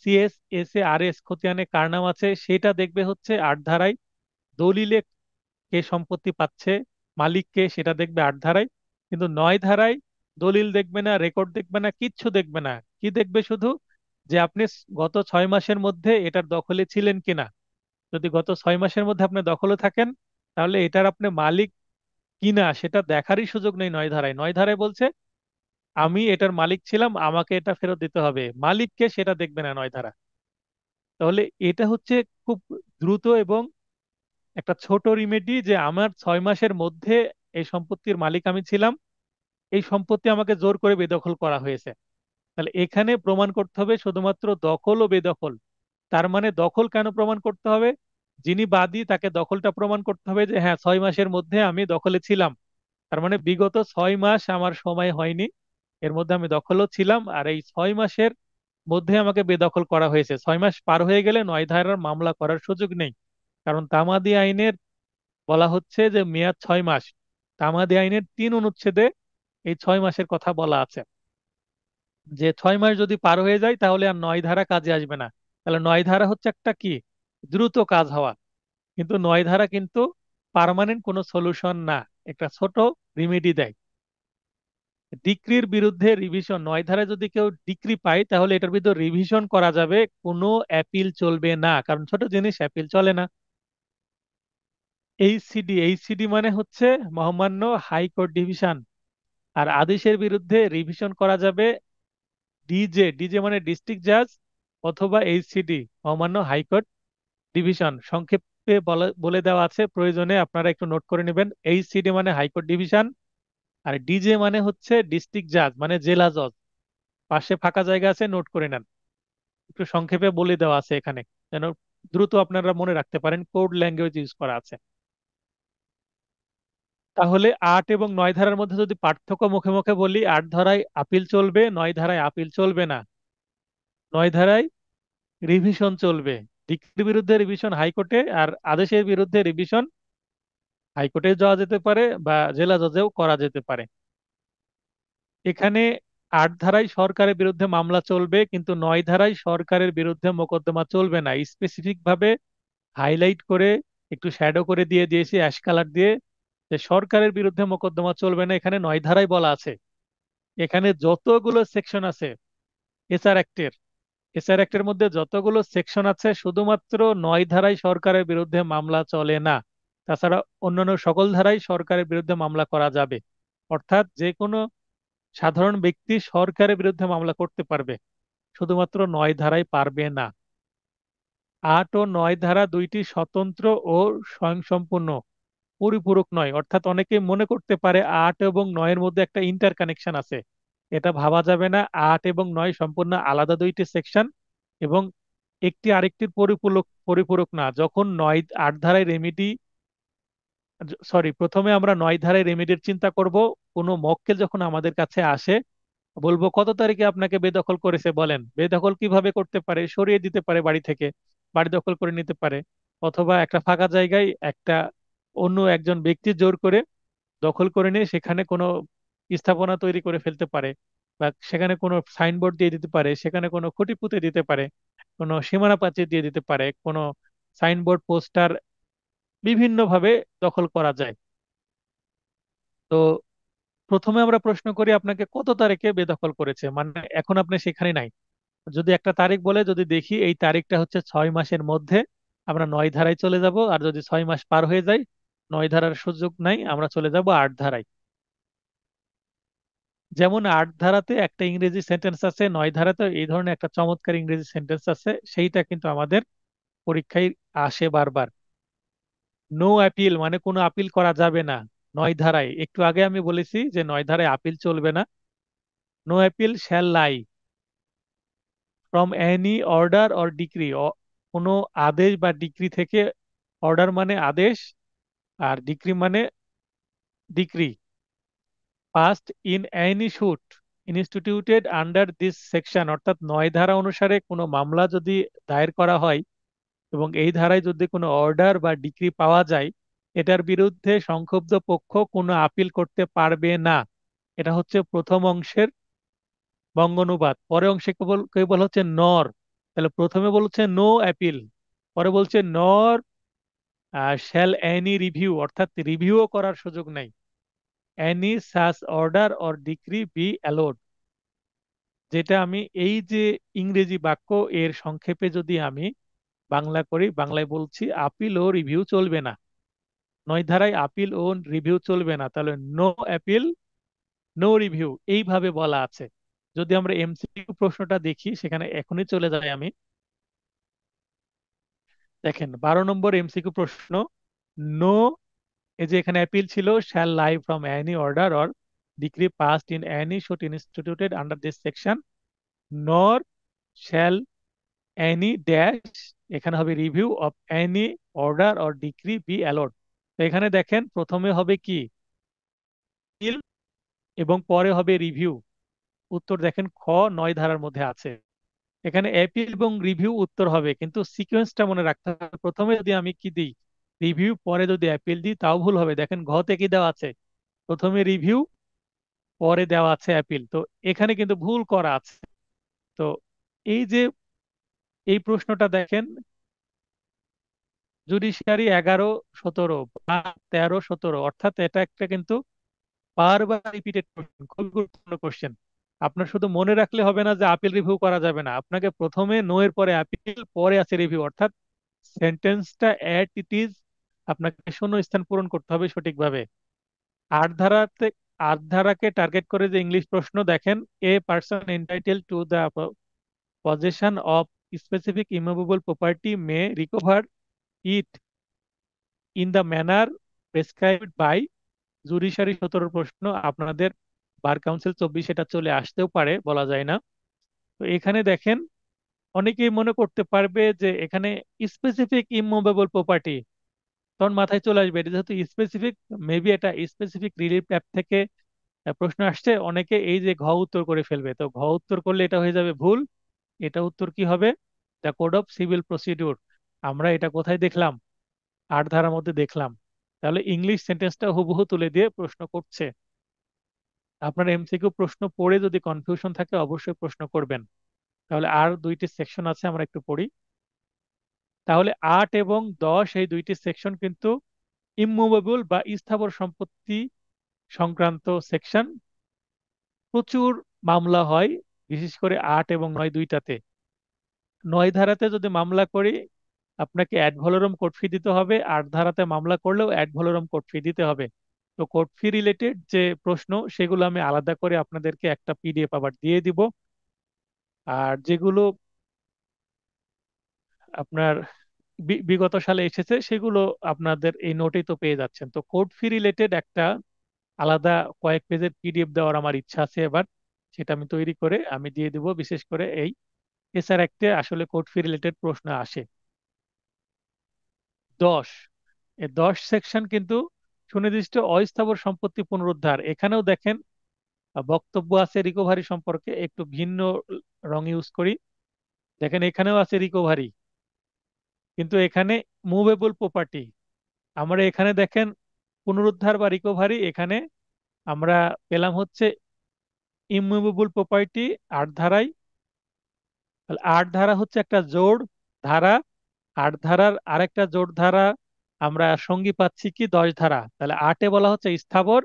CS S A R S খতিয়ানে কার নাম আছে সেটা দেখবে হচ্ছে আট ধারায় দলিলে কে সম্পত্তি পাচ্ছে মালিক কে সেটা দেখবে আট ধারায় কিন্তু নয় ধারায় দলিল দেখবে না রেকর্ড দেখবে না কিচ্ছু দেখবে না কি দেখবে শুধু যে আপনি গত ছয় মাসের মধ্যে এটার দখলে ছিলেন কিনা যদি গত ছয় মাসের মধ্যে আপনি দখলে থাকেন তাহলে এটার আপনি মালিক কিনা সেটা দেখারই সুযোগ নেই নয় ধারায় নয় ধারায় বলছে আমি এটার মালিক ছিলাম আমাকে এটা ফেরত দিতে হবে মালিককে সেটা দেখবে না নয় ধারা তাহলে এটা হচ্ছে খুব দ্রুত এবং একটা ছোট রিমেডি যে আমার ছয় মাসের মধ্যে এই সম্পত্তির মালিক আমি ছিলাম এই সম্পত্তি আমাকে জোর করে বেদখল করা হয়েছে তাহলে এখানে প্রমাণ করতে হবে শুধুমাত্র দখল ও বেদখল তার মানে দখল কেন প্রমাণ করতে হবে যিনি বাদী তাকে দখলটা প্রমাণ করতে হবে যে হ্যাঁ ছয় মাসের মধ্যে আমি দখলে ছিলাম তার মানে বিগত ছয় মাস আমার সময় হয়নি এর মধ্যে আমি দখলও ছিলাম আর এই ছয় মাসের মধ্যে আমাকে বেদখল করা হয়েছে ছয় মাস পার হয়ে গেলে নয় ধারার মামলা করার সুযোগ নেই কারণ তামাদি আইনের বলা হচ্ছে যে মেয়াদ ছয় মাস তামাদি আইনের তিন অনুচ্ছেদে এই ছয় মাসের কথা বলা আছে যে ছয় মাস যদি পার হয়ে যায় তাহলে আর নয় ধারা কাজে আসবে না তাহলে নয় ধারা হচ্ছে একটা কি দ্রুত কাজ হওয়া কিন্তু নয় ধারা কিন্তু পারমানেন্ট কোনো সলিউশন না একটা ছোট রিমেডি দেয় ডিক্রির বিরুদ্ধে রিভিশন নয় ধারে যদি কেউ ডিক্রি পায় তাহলে এটার বিরুদ্ধে রিভিশন করা যাবে কোনো অ্যাপিল চলবে না কারণ ছোট জিনিস অ্যাপিল চলে না এইসিডি এইসিডি মানে হচ্ছে মহামান্য হাইকোর্ট ডিভিশন আর আদেশের বিরুদ্ধে রিভিশন করা যাবে ডিজে ডিজে মানে ডিস্ট্রিক্ট জাজ অথবা এইসিডি মহামান্য হাইকোর্ট ডিভিশন সংক্ষেপে বলে দেওয়া আছে প্রয়োজনে আপনারা একটু নোট করে নেবেন এইসিডি মানে হাইকোর্ট ডিভিশন আর ডিজে মানে হচ্ছে ডিস্ট্রিক্ট জাজ মানে জেলা জজ পাশে ফাঁকা জায়গা আছে নোট করে নেন একটু সংক্ষেপে বলে দেওয়া আছে এখানে যেন দ্রুত আপনারা মনে রাখতে পারেন কোড ল্যাঙ্গুয়েজ ইউজ করা আছে তাহলে আট এবং নয় ধারার মধ্যে যদি পার্থক্য মুখে মুখে বলি আট ধারায় আপিল চলবে নয় ধারায় আপিল চলবে না নয় ধারায় রিভিশন চলবে ডিক্রির বিরুদ্ধে রিভিশন হাইকোর্টে আর আদেশের বিরুদ্ধে রিভিশন হাইকোর্টে যাওয়া যেতে পারে বা জেলা জজেও করা যেতে পারে এখানে আট ধারায় সরকারের বিরুদ্ধে মামলা চলবে কিন্তু নয় ধারায় সরকারের বিরুদ্ধে মোকদ্দমা চলবে না স্পেসিফিক ভাবে হাইলাইট করে একটু শ্যাডো করে দিয়ে দিয়েছি অ্যাশ কালার দিয়ে যে সরকারের বিরুদ্ধে মোকদ্দমা চলবে না এখানে নয় ধারায় বলা আছে এখানে যতগুলো সেকশন আছে এসআর অ্যাক্টের এসআর অ্যাক্টের মধ্যে যতগুলো সেকশন আছে শুধুমাত্র নয় ধারায় সরকারের বিরুদ্ধে মামলা চলে না তাছাড়া অন্যান্য সকল ধারাই সরকারের বিরুদ্ধে মামলা করা যাবে অর্থাৎ যে কোনো সাধারণ ব্যক্তি সরকারের বিরুদ্ধে মামলা করতে পারবে শুধুমাত্র নয় ধারায় পারবে না আট ও নয় ধারা দুইটি স্বতন্ত্র ও স্বয়ংসম্পূর্ণ পরিপূরক নয় অর্থাৎ অনেকে মনে করতে পারে আট এবং নয়ের মধ্যে একটা ইন্টার কানেকশন আছে এটা ভাবা যাবে না আট এবং নয় সম্পূর্ণ আলাদা দুইটি সেকশন এবং একটি আরেকটির পরিপূরক পরিপূরক না যখন নয় আট ধারায় রেমিডি সরি প্রথমে আমরা নয় ধারায় রেমিডির চিন্তা করব কোনো মক্কেল যখন আমাদের কাছে আসে বলবো কত তারিখে আপনাকে বেদখল করেছে বলেন বেদখল কিভাবে করতে পারে সরিয়ে দিতে পারে বাড়ি থেকে বাড়ি দখল করে নিতে পারে অথবা একটা ফাঁকা জায়গায় একটা অন্য একজন ব্যক্তি জোর করে দখল করে নিয়ে সেখানে কোনো স্থাপনা তৈরি করে ফেলতে পারে বা সেখানে কোনো সাইনবোর্ড দিয়ে দিতে পারে সেখানে কোনো খুঁটি পুঁতে দিতে পারে কোনো সীমানা প্রাচীর দিয়ে দিতে পারে কোনো সাইনবোর্ড পোস্টার বিভিন্নভাবে দখল করা যায় তো প্রথমে আমরা প্রশ্ন করি আপনাকে কত তারিখে বেদখল করেছে মানে এখন আপনি সেখানে নাই যদি একটা তারিখ বলে যদি দেখি এই তারিখটা হচ্ছে ছয় মাসের মধ্যে আমরা নয় ধারায় চলে যাব আর যদি ছয় মাস পার হয়ে যায় নয় ধারার সুযোগ নাই আমরা চলে যাব আট ধারায় যেমন আট ধারাতে একটা ইংরেজি সেন্টেন্স আছে নয় ধারাতে এই ধরনের একটা চমৎকার ইংরেজি সেন্টেন্স আছে সেইটা কিন্তু আমাদের পরীক্ষায় আসে বারবার নো অ্যাপিল মানে কোনো আপিল করা যাবে না নয় ধারায় একটু আগে আমি বলেছি যে নয় ধারায় আপিল চলবে না no appeal shall lie from any order or decree কোনো আদেশ বা ডিক্রি থেকে অর্ডার মানে আদেশ আর ডিক্রি মানে decree passed in any suit instituted under this section অর্থাৎ নয় ধারা অনুসারে কোনো মামলা যদি দায়ের করা হয় এবং এই ধারায় যদি কোনো অর্ডার বা ডিক্রি পাওয়া যায় এটার বিরুদ্ধে সংক্ষুব্ধ পক্ষ কোনো আপিল করতে পারবে না এটা হচ্ছে প্রথম অংশের বঙ্গনুবাদ পরে অংশে কেবল কেবল হচ্ছে নর তাহলে প্রথমে বলছে নো অ্যাপিল পরে বলছে নর শ্যাল অ্যানি রিভিউ অর্থাৎ রিভিউও করার সুযোগ নাই any such order or decree be allowed যেটা আমি এই যে ইংরেজি বাক্য এর সংক্ষেপে যদি আমি বাংলা করি বাংলায় বলছি আপিল ও রিভিউ চলবে না নয় ধারায় আপিল ও রিভিউ চলবে না তাহলে নো অ্যাপিল নো রিভিউ এইভাবে বলা আছে যদি আমরা এমসিকিউ প্রশ্নটা দেখি সেখানে এখনই চলে যাই আমি দেখেন বারো নম্বর এমসিকিউ প্রশ্ন নো এই যে এখানে অ্যাপিল ছিল shall lie from any order or decree passed in any suit instituted under this section nor shall any dash এখানে হবে review of any order or decree be allowed তো এখানে দেখেন প্রথমে হবে কি এবং পরে হবে রিভিউ উত্তর দেখেন খ নয় ধারার মধ্যে আছে এখানে অ্যাপিল এবং রিভিউ উত্তর হবে কিন্তু সিকোয়েন্সটা মনে রাখতে হবে প্রথমে যদি আমি কি দিই রিভিউ পরে যদি অ্যাপিল দিই তাও ভুল হবে দেখেন ঘতে কি দেওয়া আছে প্রথমে রিভিউ পরে দেওয়া আছে অ্যাপিল তো এখানে কিন্তু ভুল করা আছে তো এই যে এই প্রশ্নটা দেখেন জুডিশিয়ারি এগারো সতেরো বা তেরো সতেরো অর্থাৎ এটা একটা কিন্তু বারবার রিপিটেড কোশ্চেন খুবই গুরুত্বপূর্ণ কোশ্চেন আপনার শুধু মনে রাখলে হবে না যে আপিল রিভিউ করা যাবে না আপনাকে প্রথমে নো এর পরে আপিল পরে আছে রিভিউ অর্থাৎ সেন্টেন্সটা অ্যাট ইট ইজ আপনাকে শূন্য স্থান পূরণ করতে হবে সঠিকভাবে আট ধারাতে আট ধারাকে টার্গেট করে যে ইংলিশ প্রশ্ন দেখেন a person entitled to the possession of specific immovable property may recover it in the manner prescribed by judiciary সতেরো প্রশ্ন আপনাদের বার কাউন্সিল চব্বিশ এটা চলে আসতেও পারে বলা যায় না তো এখানে দেখেন অনেকেই মনে করতে পারবে যে এখানে স্পেসিফিক ইমুভেবল প্রপার্টি তখন মাথায় চলে আসবে এটা যেহেতু স্পেসিফিক মেবি এটা স্পেসিফিক রিলিফ অ্যাপ থেকে প্রশ্ন আসছে অনেকে এই যে ঘ উত্তর করে ফেলবে তো ঘ উত্তর করলে এটা হয়ে যাবে ভুল এটা উত্তর কি হবে the code of civil procedure আমরা এটা কোথায় দেখলাম আট ধারার মধ্যে দেখলাম তাহলে ইংলিশ সেন্টেন্সটা হুবহু তুলে দিয়ে প্রশ্ন করছে আপনার এমসিকিউ প্রশ্ন পড়ে যদি কনফিউশন থাকে অবশ্যই প্রশ্ন করবেন তাহলে আর দুইটি সেকশন আছে আমরা একটু পড়ি তাহলে আট এবং দশ এই দুইটি সেকশন কিন্তু ইমুভেবল বা স্থাবর সম্পত্তি সংক্রান্ত সেকশন প্রচুর মামলা হয় বিশেষ করে আট এবং নয় দুইটাতে নয় ধারাতে যদি মামলা করি আপনাকে ভলোরম কোর্ট ফি দিতে হবে আট ধারাতে মামলা করলেও ভলোরম কোর্ট ফি দিতে হবে তো কোর্ট ফি রিলেটেড যে প্রশ্ন সেগুলো আমি আলাদা করে আপনাদেরকে একটা পিডিএফ আবার দিয়ে দিব আর যেগুলো আপনার বিগত সালে এসেছে সেগুলো আপনাদের এই নোটেই তো পেয়ে যাচ্ছেন তো কোর্ট ফি রিলেটেড একটা আলাদা কয়েক পেজের পিডিএফ দেওয়ার আমার ইচ্ছা আছে এবার সেটা আমি তৈরি করে আমি দিয়ে দিব বিশেষ করে এই এসআর অ্যাক্টে আসলে কোড ফি রিলেটেড প্রশ্ন আসে দশ এ দশ সেকশন কিন্তু সুনির্দিষ্ট অস্থাবর সম্পত্তি পুনরুদ্ধার এখানেও দেখেন বক্তব্য আছে রিকোভারি সম্পর্কে একটু ভিন্ন রং ইউজ করি দেখেন এখানেও আছে রিকোভারি কিন্তু এখানে মুভেবল প্রপার্টি আমরা এখানে দেখেন পুনরুদ্ধার বা রিকোভারি এখানে আমরা পেলাম হচ্ছে ইমুভেবল প্রপার্টি আট ধারাই তাহলে আট ধারা হচ্ছে একটা জোর ধারা আট ধারার আরেকটা জোর ধারা আমরা সঙ্গী পাচ্ছি কি দশ ধারা তাহলে আটে বলা হচ্ছে স্থাবর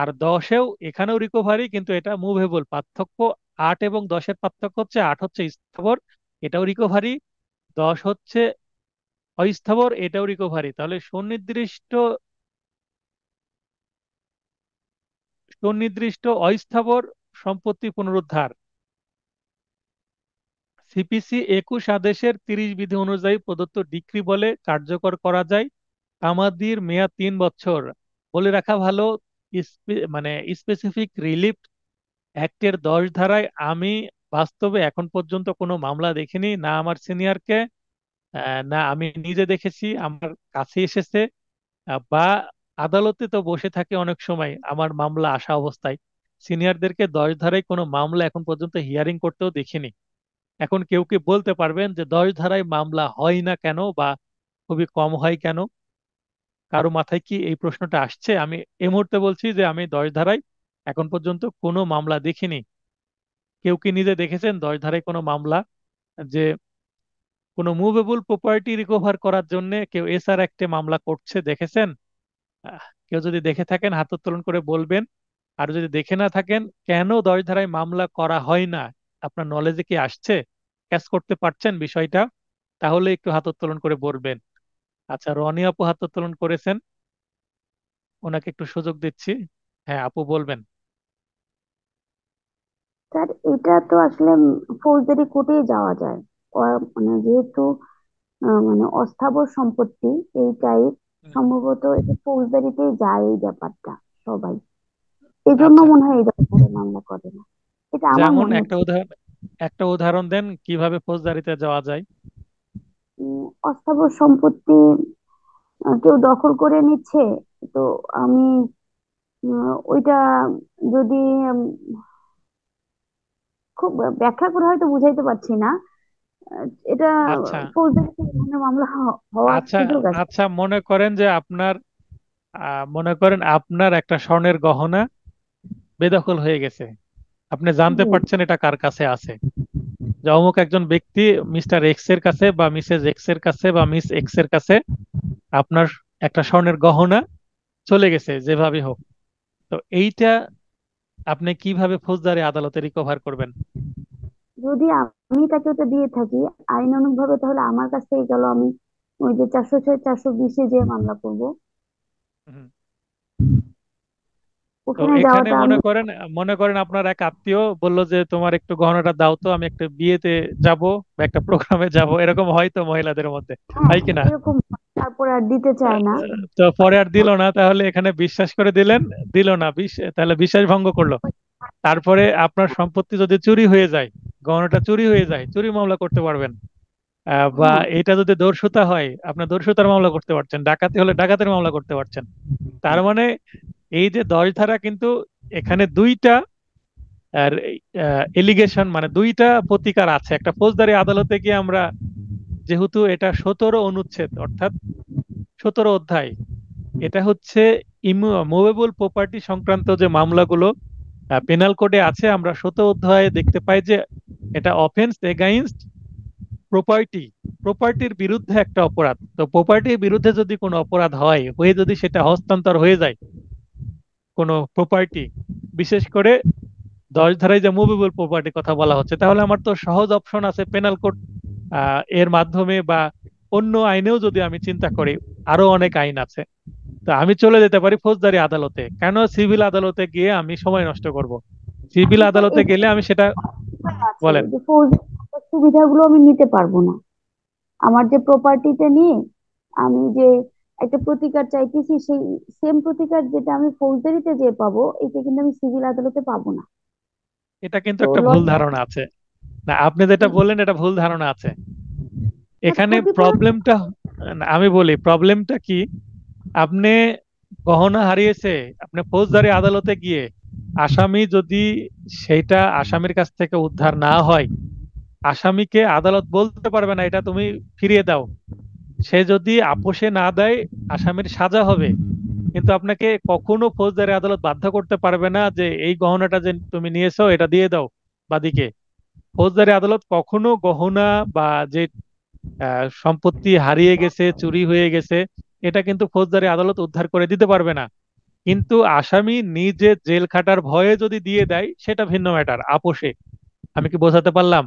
আর দশেও এখানেও রিকোভারি কিন্তু এটা মুভেবল পার্থক্য আট এবং দশের পার্থক্য হচ্ছে আট হচ্ছে স্থাবর এটাও রিকোভারি দশ হচ্ছে অস্থাবর এটাও রিকোভারি তাহলে সুনির্দিষ্ট সুনির্দিষ্ট অস্থাবর সম্পত্তি পুনরুদ্ধার সিপিসি একুশ আদেশের তিরিশ বিধি অনুযায়ী প্রদত্ত ডিক্রি বলে কার্যকর করা যায় আমাদের মেয়াদ তিন বছর বলে রাখা ভালো মানে স্পেসিফিক রিলিফ অ্যাক্টের দশ ধারায় আমি বাস্তবে এখন পর্যন্ত কোনো মামলা দেখিনি না আমার সিনিয়রকে না আমি নিজে দেখেছি আমার কাছে এসেছে বা আদালতে তো বসে থাকে অনেক সময় আমার মামলা আসা অবস্থায় সিনিয়রদেরকে দশ ধারায় কোনো মামলা এখন পর্যন্ত হিয়ারিং করতেও দেখিনি এখন কেউ কি বলতে পারবেন যে দশ ধারায় মামলা হয় না কেন বা খুবই কম হয় কেন কারো মাথায় কি এই প্রশ্নটা আসছে আমি এই মুহূর্তে বলছি যে আমি দশ ধারায় এখন পর্যন্ত কোনো মামলা দেখিনি কেউ কি নিজে দেখেছেন দশ ধারায় কোনো মামলা যে কোনো মুভেবল প্রপার্টি রিকভার করার জন্য কেউ এসআর অ্যাক্টে মামলা করছে দেখেছেন কেউ যদি দেখে থাকেন হাত উত্তোলন করে বলবেন আর যদি দেখে না থাকেন কেন দশ ধারায় মামলা করা হয় না আপনার নলেজে কি আসছে ক্যাচ করতে পারছেন বিষয়টা তাহলে একটু হাত উত্তোলন করে বলবেন আচ্ছা রনি আপু হাত উত্তোলন করেছেন ওনাকে একটু সুযোগ দিচ্ছি হ্যাঁ আপু বলবেন স্যার এটা তো আসলে ফৌজদারি কোর্টেই যাওয়া যায় মানে যেহেতু মানে অস্থাবর সম্পত্তি এই টাইপ সম্ভবত এটা ফৌজদারিতেই যায় এই ব্যাপারটা সবাই এই জন্য আচ্ছা। মনে হয় এই ব্যাপারে মামলা করে না এটা আমার যেমন একটা উদাহরণ একটা উদাহরণ দেন কিভাবে ফৌজদারিতে যাওয়া যায় অস্থাবর সম্পত্তি কেউ দখল করে নিচ্ছে তো আমি ওইটা যদি খুব ব্যাখ্যা করে হয়তো বুঝাইতে পারছি না এটা ফৌজদারি আচ্ছা। মামলা হওয়ার আচ্ছা সুযোগ আছে আচ্ছা মনে করেন যে আপনার মনে করেন আপনার একটা স্বর্ণের গহনা বেদখল হয়ে গেছে আপনি জানতে পারছেন এটা কার কাছে আছে যে অমুক একজন ব্যক্তি মিস্টার এক্স এর কাছে বা মিসেস এক্স এর কাছে বা মিস এক্স এর কাছে আপনার একটা স্বর্ণের গহনা চলে গেছে যেভাবে হোক তো এইটা আপনি কিভাবে ফৌজদারি আদালতে রিকভার করবেন যদি আমি তাকে ওটা দিয়ে থাকি আইন ভাবে তাহলে আমার কাছ থেকে গেল আমি ওই যে চারশো ছয় চারশো বিশে যে মামলা করব ওখানে এখানে মনে করেন মনে করেন আপনার এক আত্মীয় বলল যে তোমার একটু গহনাটা দাও তো আমি একটা বিয়েতে যাব বা একটা প্রোগ্রামে যাব এরকম হয় তো মহিলাদের মধ্যে হ্যাঁ, তাই কিনা এরকম তারপর আর দিতে চায় না তো পরে আর দিল না তাহলে এখানে বিশ্বাস করে দিলেন দিল না তাহলে বিশ্বাস ভঙ্গ করলো তারপরে আপনার সম্পত্তি যদি চুরি হয়ে যায় গহনাটা চুরি হয়ে যায় চুরি মামলা করতে পারবেন বা এটা যদি দর্শতা হয় আপনার দর্শতার মামলা করতে পারছেন ডাকাতি হলে ডাকাতের মামলা করতে পারছেন তার মানে এই যে দশ ধারা কিন্তু এখানে দুইটা আর এলিগেশন মানে দুইটা প্রতিকার আছে একটা ফৌজদারি আদালতে গিয়ে আমরা যেহেতু এটা সতেরো অনুচ্ছেদ অর্থাৎ সতেরো অধ্যায় এটা হচ্ছে মুভেবল প্রপার্টি সংক্রান্ত যে মামলাগুলো পেনাল কোডে আছে আমরা শত অধ্যায়ে দেখতে পাই যে এটা অফেন্স এগাইনস্ট প্রপার্টি প্রপার্টির বিরুদ্ধে একটা অপরাধ তো প্রপার্টির বিরুদ্ধে যদি কোনো অপরাধ হয় হয়ে যদি সেটা হস্তান্তর হয়ে যায় কোনো প্রপার্টি বিশেষ করে দশ ধারায় যে মুভেবল প্রপার্টি কথা বলা হচ্ছে তাহলে আমার তো সহজ অপশন আছে পেনাল কোড এর মাধ্যমে বা অন্য আইনেও যদি আমি চিন্তা করি আরো অনেক আইন আছে তা আমি চলে যেতে পারি ফৌজদারি আদালতে কেন সিভিল আদালতে গিয়ে আমি সময় নষ্ট করব সিভিল আদালতে গেলে আমি সেটা বলেন সুবিধাগুলো আমি নিতে পারবো না আমার যে প্রপার্টিটা নিয়ে আমি যে একটা প্রতিকার চাইতেছি সেই সেম প্রতিকার যেটা আমি ফৌজদারিতে যে পাবো এটা কিন্তু আমি সিভিল আদালতে পাবো না এটা কিন্তু একটা ভুল ধারণা আছে না আপনি যেটা বললেন এটা ভুল ধারণা আছে হ্যাঁ, এখানে প্রবলেমটা আমি বলি প্রবলেমটা কি আপনি গহনা হারিয়েছে আপনি ফৌজদারি আদালতে গিয়ে আসামি যদি সেইটা আসামির কাছ থেকে উদ্ধার না হয় আসামিকে আদালত বলতে পারবে না এটা তুমি ফিরিয়ে দাও সে যদি আপোষে না দেয় আসামির সাজা হবে কিন্তু আপনাকে কখনো ফৌজদারি আদালত বাধ্য করতে পারবে না যে এই গহনাটা যে তুমি নিয়েছো এটা দিয়ে দাও বাদিকে ফৌজদারি আদালত কখনো গহনা বা যে সম্পত্তি হারিয়ে গেছে চুরি হয়ে গেছে এটা কিন্তু ফৌজদারি আদালত উদ্ধার করে দিতে পারবে না কিন্তু আসামি নিজে জেল খাটার ভয়ে যদি দিয়ে দেয় সেটা ভিন্ন ম্যাটার আপোষে আমি কি বোঝাতে পারলাম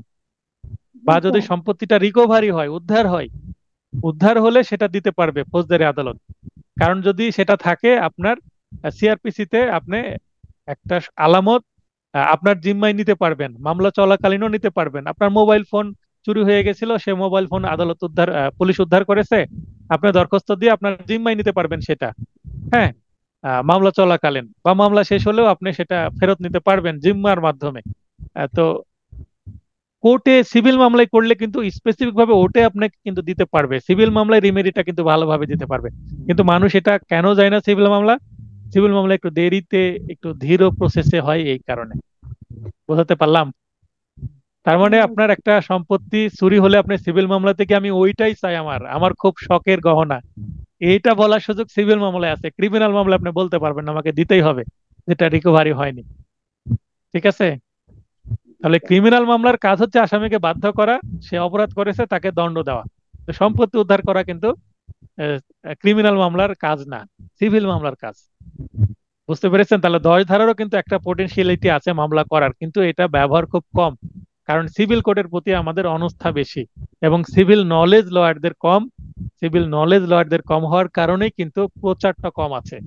বা যদি সম্পত্তিটা রিকভারি হয় উদ্ধার হয় উদ্ধার হলে সেটা দিতে পারবে ফৌজদারি আদালত কারণ যদি সেটা থাকে আপনার সিআরপিসি তে আপনি একটা আলামত আপনার জিম্মায় নিতে পারবেন মামলা চলাকালীনও নিতে পারবেন আপনার মোবাইল ফোন চুরি হয়ে গেছিল সে মোবাইল ফোন আদালত উদ্ধার পুলিশ উদ্ধার করেছে আপনার দরখাস্ত দিয়ে আপনার জিম্মায় নিতে পারবেন সেটা হ্যাঁ মামলা চলাকালীন বা মামলা শেষ হলেও আপনি সেটা ফেরত নিতে পারবেন জিম্মার মাধ্যমে তো কোর্টে সিভিল মামলায় করলে কিন্তু স্পেসিফিক ভাবে ওটে আপনাকে কিন্তু দিতে পারবে সিভিল মামলায় রিমেডিটা কিন্তু ভালোভাবে দিতে পারবে কিন্তু মানুষ এটা কেন যায় না সিভিল মামলা সিভিল মামলা একটু দেরিতে একটু ধীর প্রসেসে হয় এই কারণে বোঝাতে পারলাম তার মানে আপনার একটা সম্পত্তি চুরি হলে আপনি সিভিল মামলা থেকে আমি ওইটাই চাই আমার আমার খুব শখের গহনা এটা বলার সুযোগ সিভিল মামলায় আছে ক্রিমিনাল মামলা আপনি বলতে পারবেন না আমাকে দিতেই হবে যেটা রিকভারি হয়নি ঠিক আছে তাহলে ক্রিমিনাল মামলার কাজ হচ্ছে আসামিকে বাধ্য করা সে অপরাধ করেছে তাকে দণ্ড দেওয়া সম্পত্তি উদ্ধার করা কিন্তু ক্রিমিনাল মামলার কাজ না সিভিল মামলার কাজ বুঝতে পেরেছেন তাহলে দশ ধারারও কিন্তু একটা পোটেন্সিয়ালিটি আছে মামলা করার কিন্তু এটা ব্যবহার খুব কম কারণ সিভিল কোর্টের প্রতি আমাদের অনস্থা বেশি এবং সিভিল নলেজ লয়ারদের কম সিভিল নলেজ লয়ারদের কম হওয়ার কারণে কিন্তু প্রচারটা কম আছে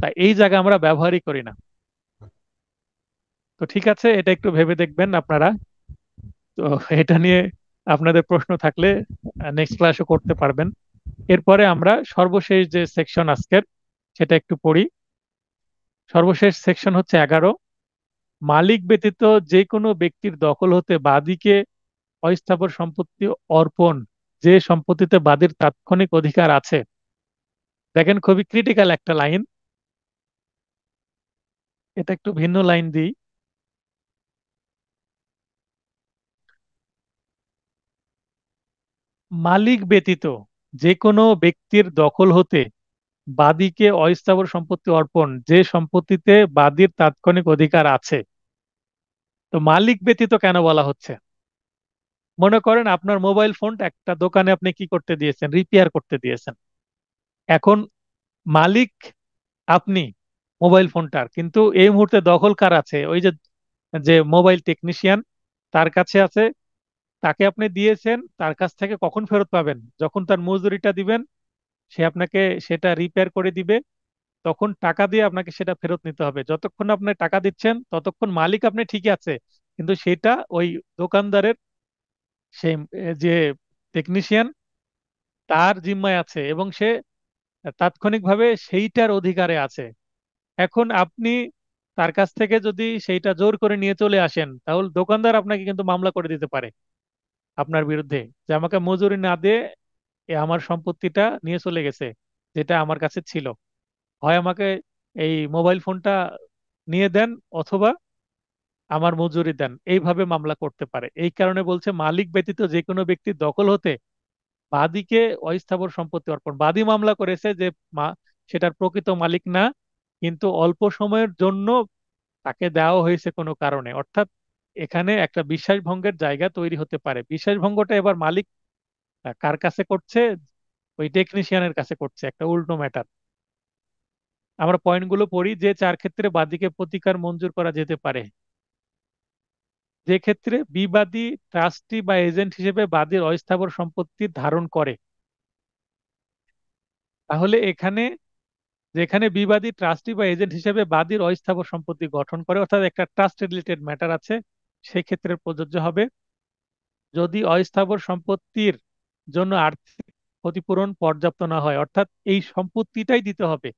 তাই এই জায়গা আমরা ব্যবহারই করি না তো ঠিক আছে এটা একটু ভেবে দেখবেন আপনারা তো এটা নিয়ে আপনাদের প্রশ্ন থাকলে নেক্সট ক্লাসও করতে পারবেন এরপরে আমরা সর্বশেষ যে সেকশন আজকের সেটা একটু পড়ি সর্বশেষ সেকশন হচ্ছে এগারো মালিক ব্যতীত যে কোনো ব্যক্তির দখল হতে বাদীকে অস্থাবর সম্পত্তি অর্পণ যে সম্পত্তিতে বাদীর তাৎক্ষণিক অধিকার আছে দেখেন খুবই ক্রিটিক্যাল একটা লাইন এটা একটু ভিন্ন লাইন দিই মালিক ব্যতীত যে কোনো ব্যক্তির দখল হতে বাদীকে অস্থাবর সম্পত্তি অর্পণ যে সম্পত্তিতে বাদীর তাৎক্ষণিক অধিকার আছে তো মালিক ব্যতীত কেন বলা হচ্ছে মনে করেন আপনার মোবাইল ফোনটা একটা দোকানে আপনি কি করতে দিয়েছেন রিপেয়ার করতে দিয়েছেন এখন মালিক আপনি মোবাইল ফোনটার কিন্তু এই মুহূর্তে দখল কার আছে ওই যে যে মোবাইল টেকনিশিয়ান তার কাছে আছে তাকে আপনি দিয়েছেন তার কাছ থেকে কখন ফেরত পাবেন যখন তার মজুরিটা দিবেন সে আপনাকে সেটা রিপেয়ার করে দিবে তখন টাকা দিয়ে আপনাকে সেটা ফেরত নিতে হবে যতক্ষণ আপনি টাকা দিচ্ছেন ততক্ষণ মালিক আপনি ঠিকই আছে কিন্তু সেটা ওই দোকানদারের সেই যে টেকনিশিয়ান তার জিম্মায় আছে এবং সে তাৎক্ষণিকভাবে সেইটার অধিকারে আছে এখন আপনি তার কাছ থেকে যদি সেইটা জোর করে নিয়ে চলে আসেন তাহলে দোকানদার আপনাকে কিন্তু মামলা করে দিতে পারে আপনার বিরুদ্ধে যে আমাকে মজুরি না দিয়ে আমার সম্পত্তিটা নিয়ে চলে গেছে যেটা আমার কাছে ছিল হয় আমাকে এই মোবাইল ফোনটা নিয়ে দেন অথবা আমার মজুরি দেন এইভাবে মামলা করতে পারে এই কারণে বলছে মালিক ব্যতীত যে কোনো ব্যক্তি দখল হতে বাদীকে অস্থাবর সম্পত্তি অর্পণ বাদী মামলা করেছে যে মা সেটার প্রকৃত মালিক না কিন্তু অল্প সময়ের জন্য তাকে দেওয়া হয়েছে কোনো কারণে অর্থাৎ এখানে একটা বিশ্বাস ভঙ্গের জায়গা তৈরি হতে পারে বিশ্বাস ভঙ্গটা এবার মালিক কার কাছে করছে ওই টেকনিশিয়ানের কাছে করছে একটা উল্টো ম্যাটার আমরা পয়েন্টগুলো পড়ি যে চার ক্ষেত্রে বাদীকে প্রতিকার মঞ্জুর করা যেতে পারে যে ক্ষেত্রে বিবাদী ট্রাস্টি বা এজেন্ট হিসেবে বাদীর অস্থাবর সম্পত্তি ধারণ করে তাহলে এখানে যেখানে বিবাদী ট্রাস্টি বা এজেন্ট হিসেবে বাদীর অস্থাবর সম্পত্তি গঠন করে অর্থাৎ একটা ট্রাস্ট রিলেটেড ম্যাটার আছে সেক্ষেত্রে প্রযোজ্য হবে যদি অস্থাবর সম্পত্তির জন্য আর্থিক ক্ষতিপূরণ পর্যাপ্ত না হয় অর্থাৎ এই সম্পত্তিটাই দিতে হবে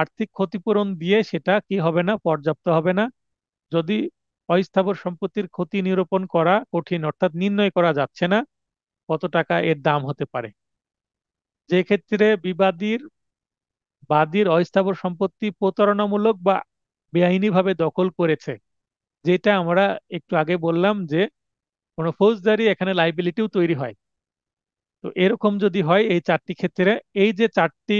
আর্থিক ক্ষতিপূরণ দিয়ে সেটা কি হবে না পর্যাপ্ত হবে না যদি অস্থাবর সম্পত্তির ক্ষতি নিরূপণ করা কঠিন অর্থাৎ নির্ণয় করা যাচ্ছে না কত টাকা এর দাম হতে পারে যে ক্ষেত্রে বিবাদীর বাদীর অস্থাবর সম্পত্তি প্রতারণামূলক বা বেআইনিভাবে দখল করেছে যেটা আমরা একটু আগে বললাম যে কোনো ফৌজদারি এখানে লাইবিলিটিও তৈরি হয় তো এরকম যদি হয় এই চারটি ক্ষেত্রে এই যে চারটি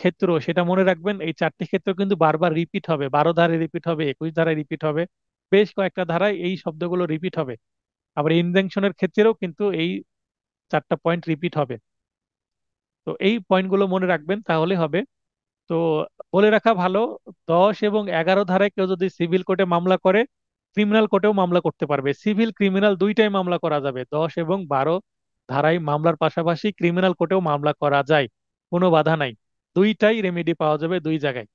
ক্ষেত্র সেটা মনে রাখবেন এই চারটি ক্ষেত্র কিন্তু বারবার রিপিট হবে বারো ধারে রিপিট হবে একুশ ধারায় রিপিট হবে বেশ কয়েকটা ধারায় এই শব্দগুলো রিপিট হবে আবার ইনজাংশনের ক্ষেত্রেও কিন্তু এই চারটা পয়েন্ট রিপিট হবে তো এই পয়েন্টগুলো মনে রাখবেন তাহলে হবে তো বলে রাখা ভালো দশ এবং এগারো ধারায় কেউ যদি সিভিল কোর্টে মামলা করে ক্রিমিনাল কোর্টেও মামলা করতে পারবে সিভিল ক্রিমিনাল দুইটাই মামলা করা যাবে দশ এবং বারো ধারায় মামলার পাশাপাশি ক্রিমিনাল কোর্টেও মামলা করা যায় কোনো বাধা নাই দুইটাই রেমেডি পাওয়া যাবে দুই জায়গায়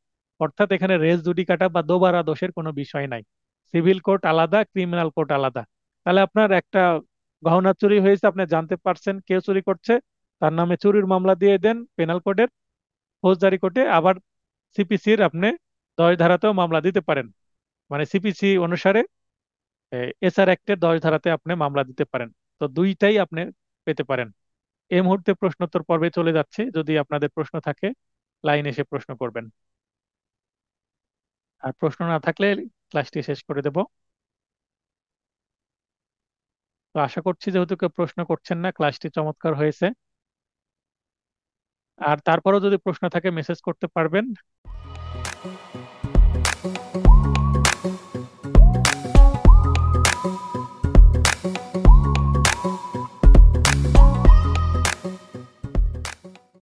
অর্থাৎ এখানে রেস দুটি কাটা বা দোবারা দোষের কোনো বিষয় নাই সিভিল কোর্ট আলাদা ক্রিমিনাল কোর্ট আলাদা তাহলে আপনার একটা গহনা চুরি হয়েছে আপনি জানতে পারছেন কেউ চুরি করছে তার নামে চুরির মামলা দিয়ে দেন পেনাল কোর্টের ফৌজদারি কোর্টে আবার সিপিসির আপনি দশ ধারাতেও মামলা দিতে পারেন মানে সিপিসি অনুসারে এসআর অ্যাক্টের দশ ধারাতে আপনি মামলা দিতে পারেন তো দুইটাই আপনি পেতে পারেন এই মুহূর্তে প্রশ্নোত্তর পর্বে চলে যাচ্ছে যদি আপনাদের প্রশ্ন থাকে লাইন এসে প্রশ্ন করবেন আর প্রশ্ন না থাকলে ক্লাসটি শেষ করে দেব তো আশা করছি যেহেতু কেউ প্রশ্ন করছেন না ক্লাসটি চমৎকার হয়েছে আর তারপরেও যদি প্রশ্ন থাকে মেসেজ করতে পারবেন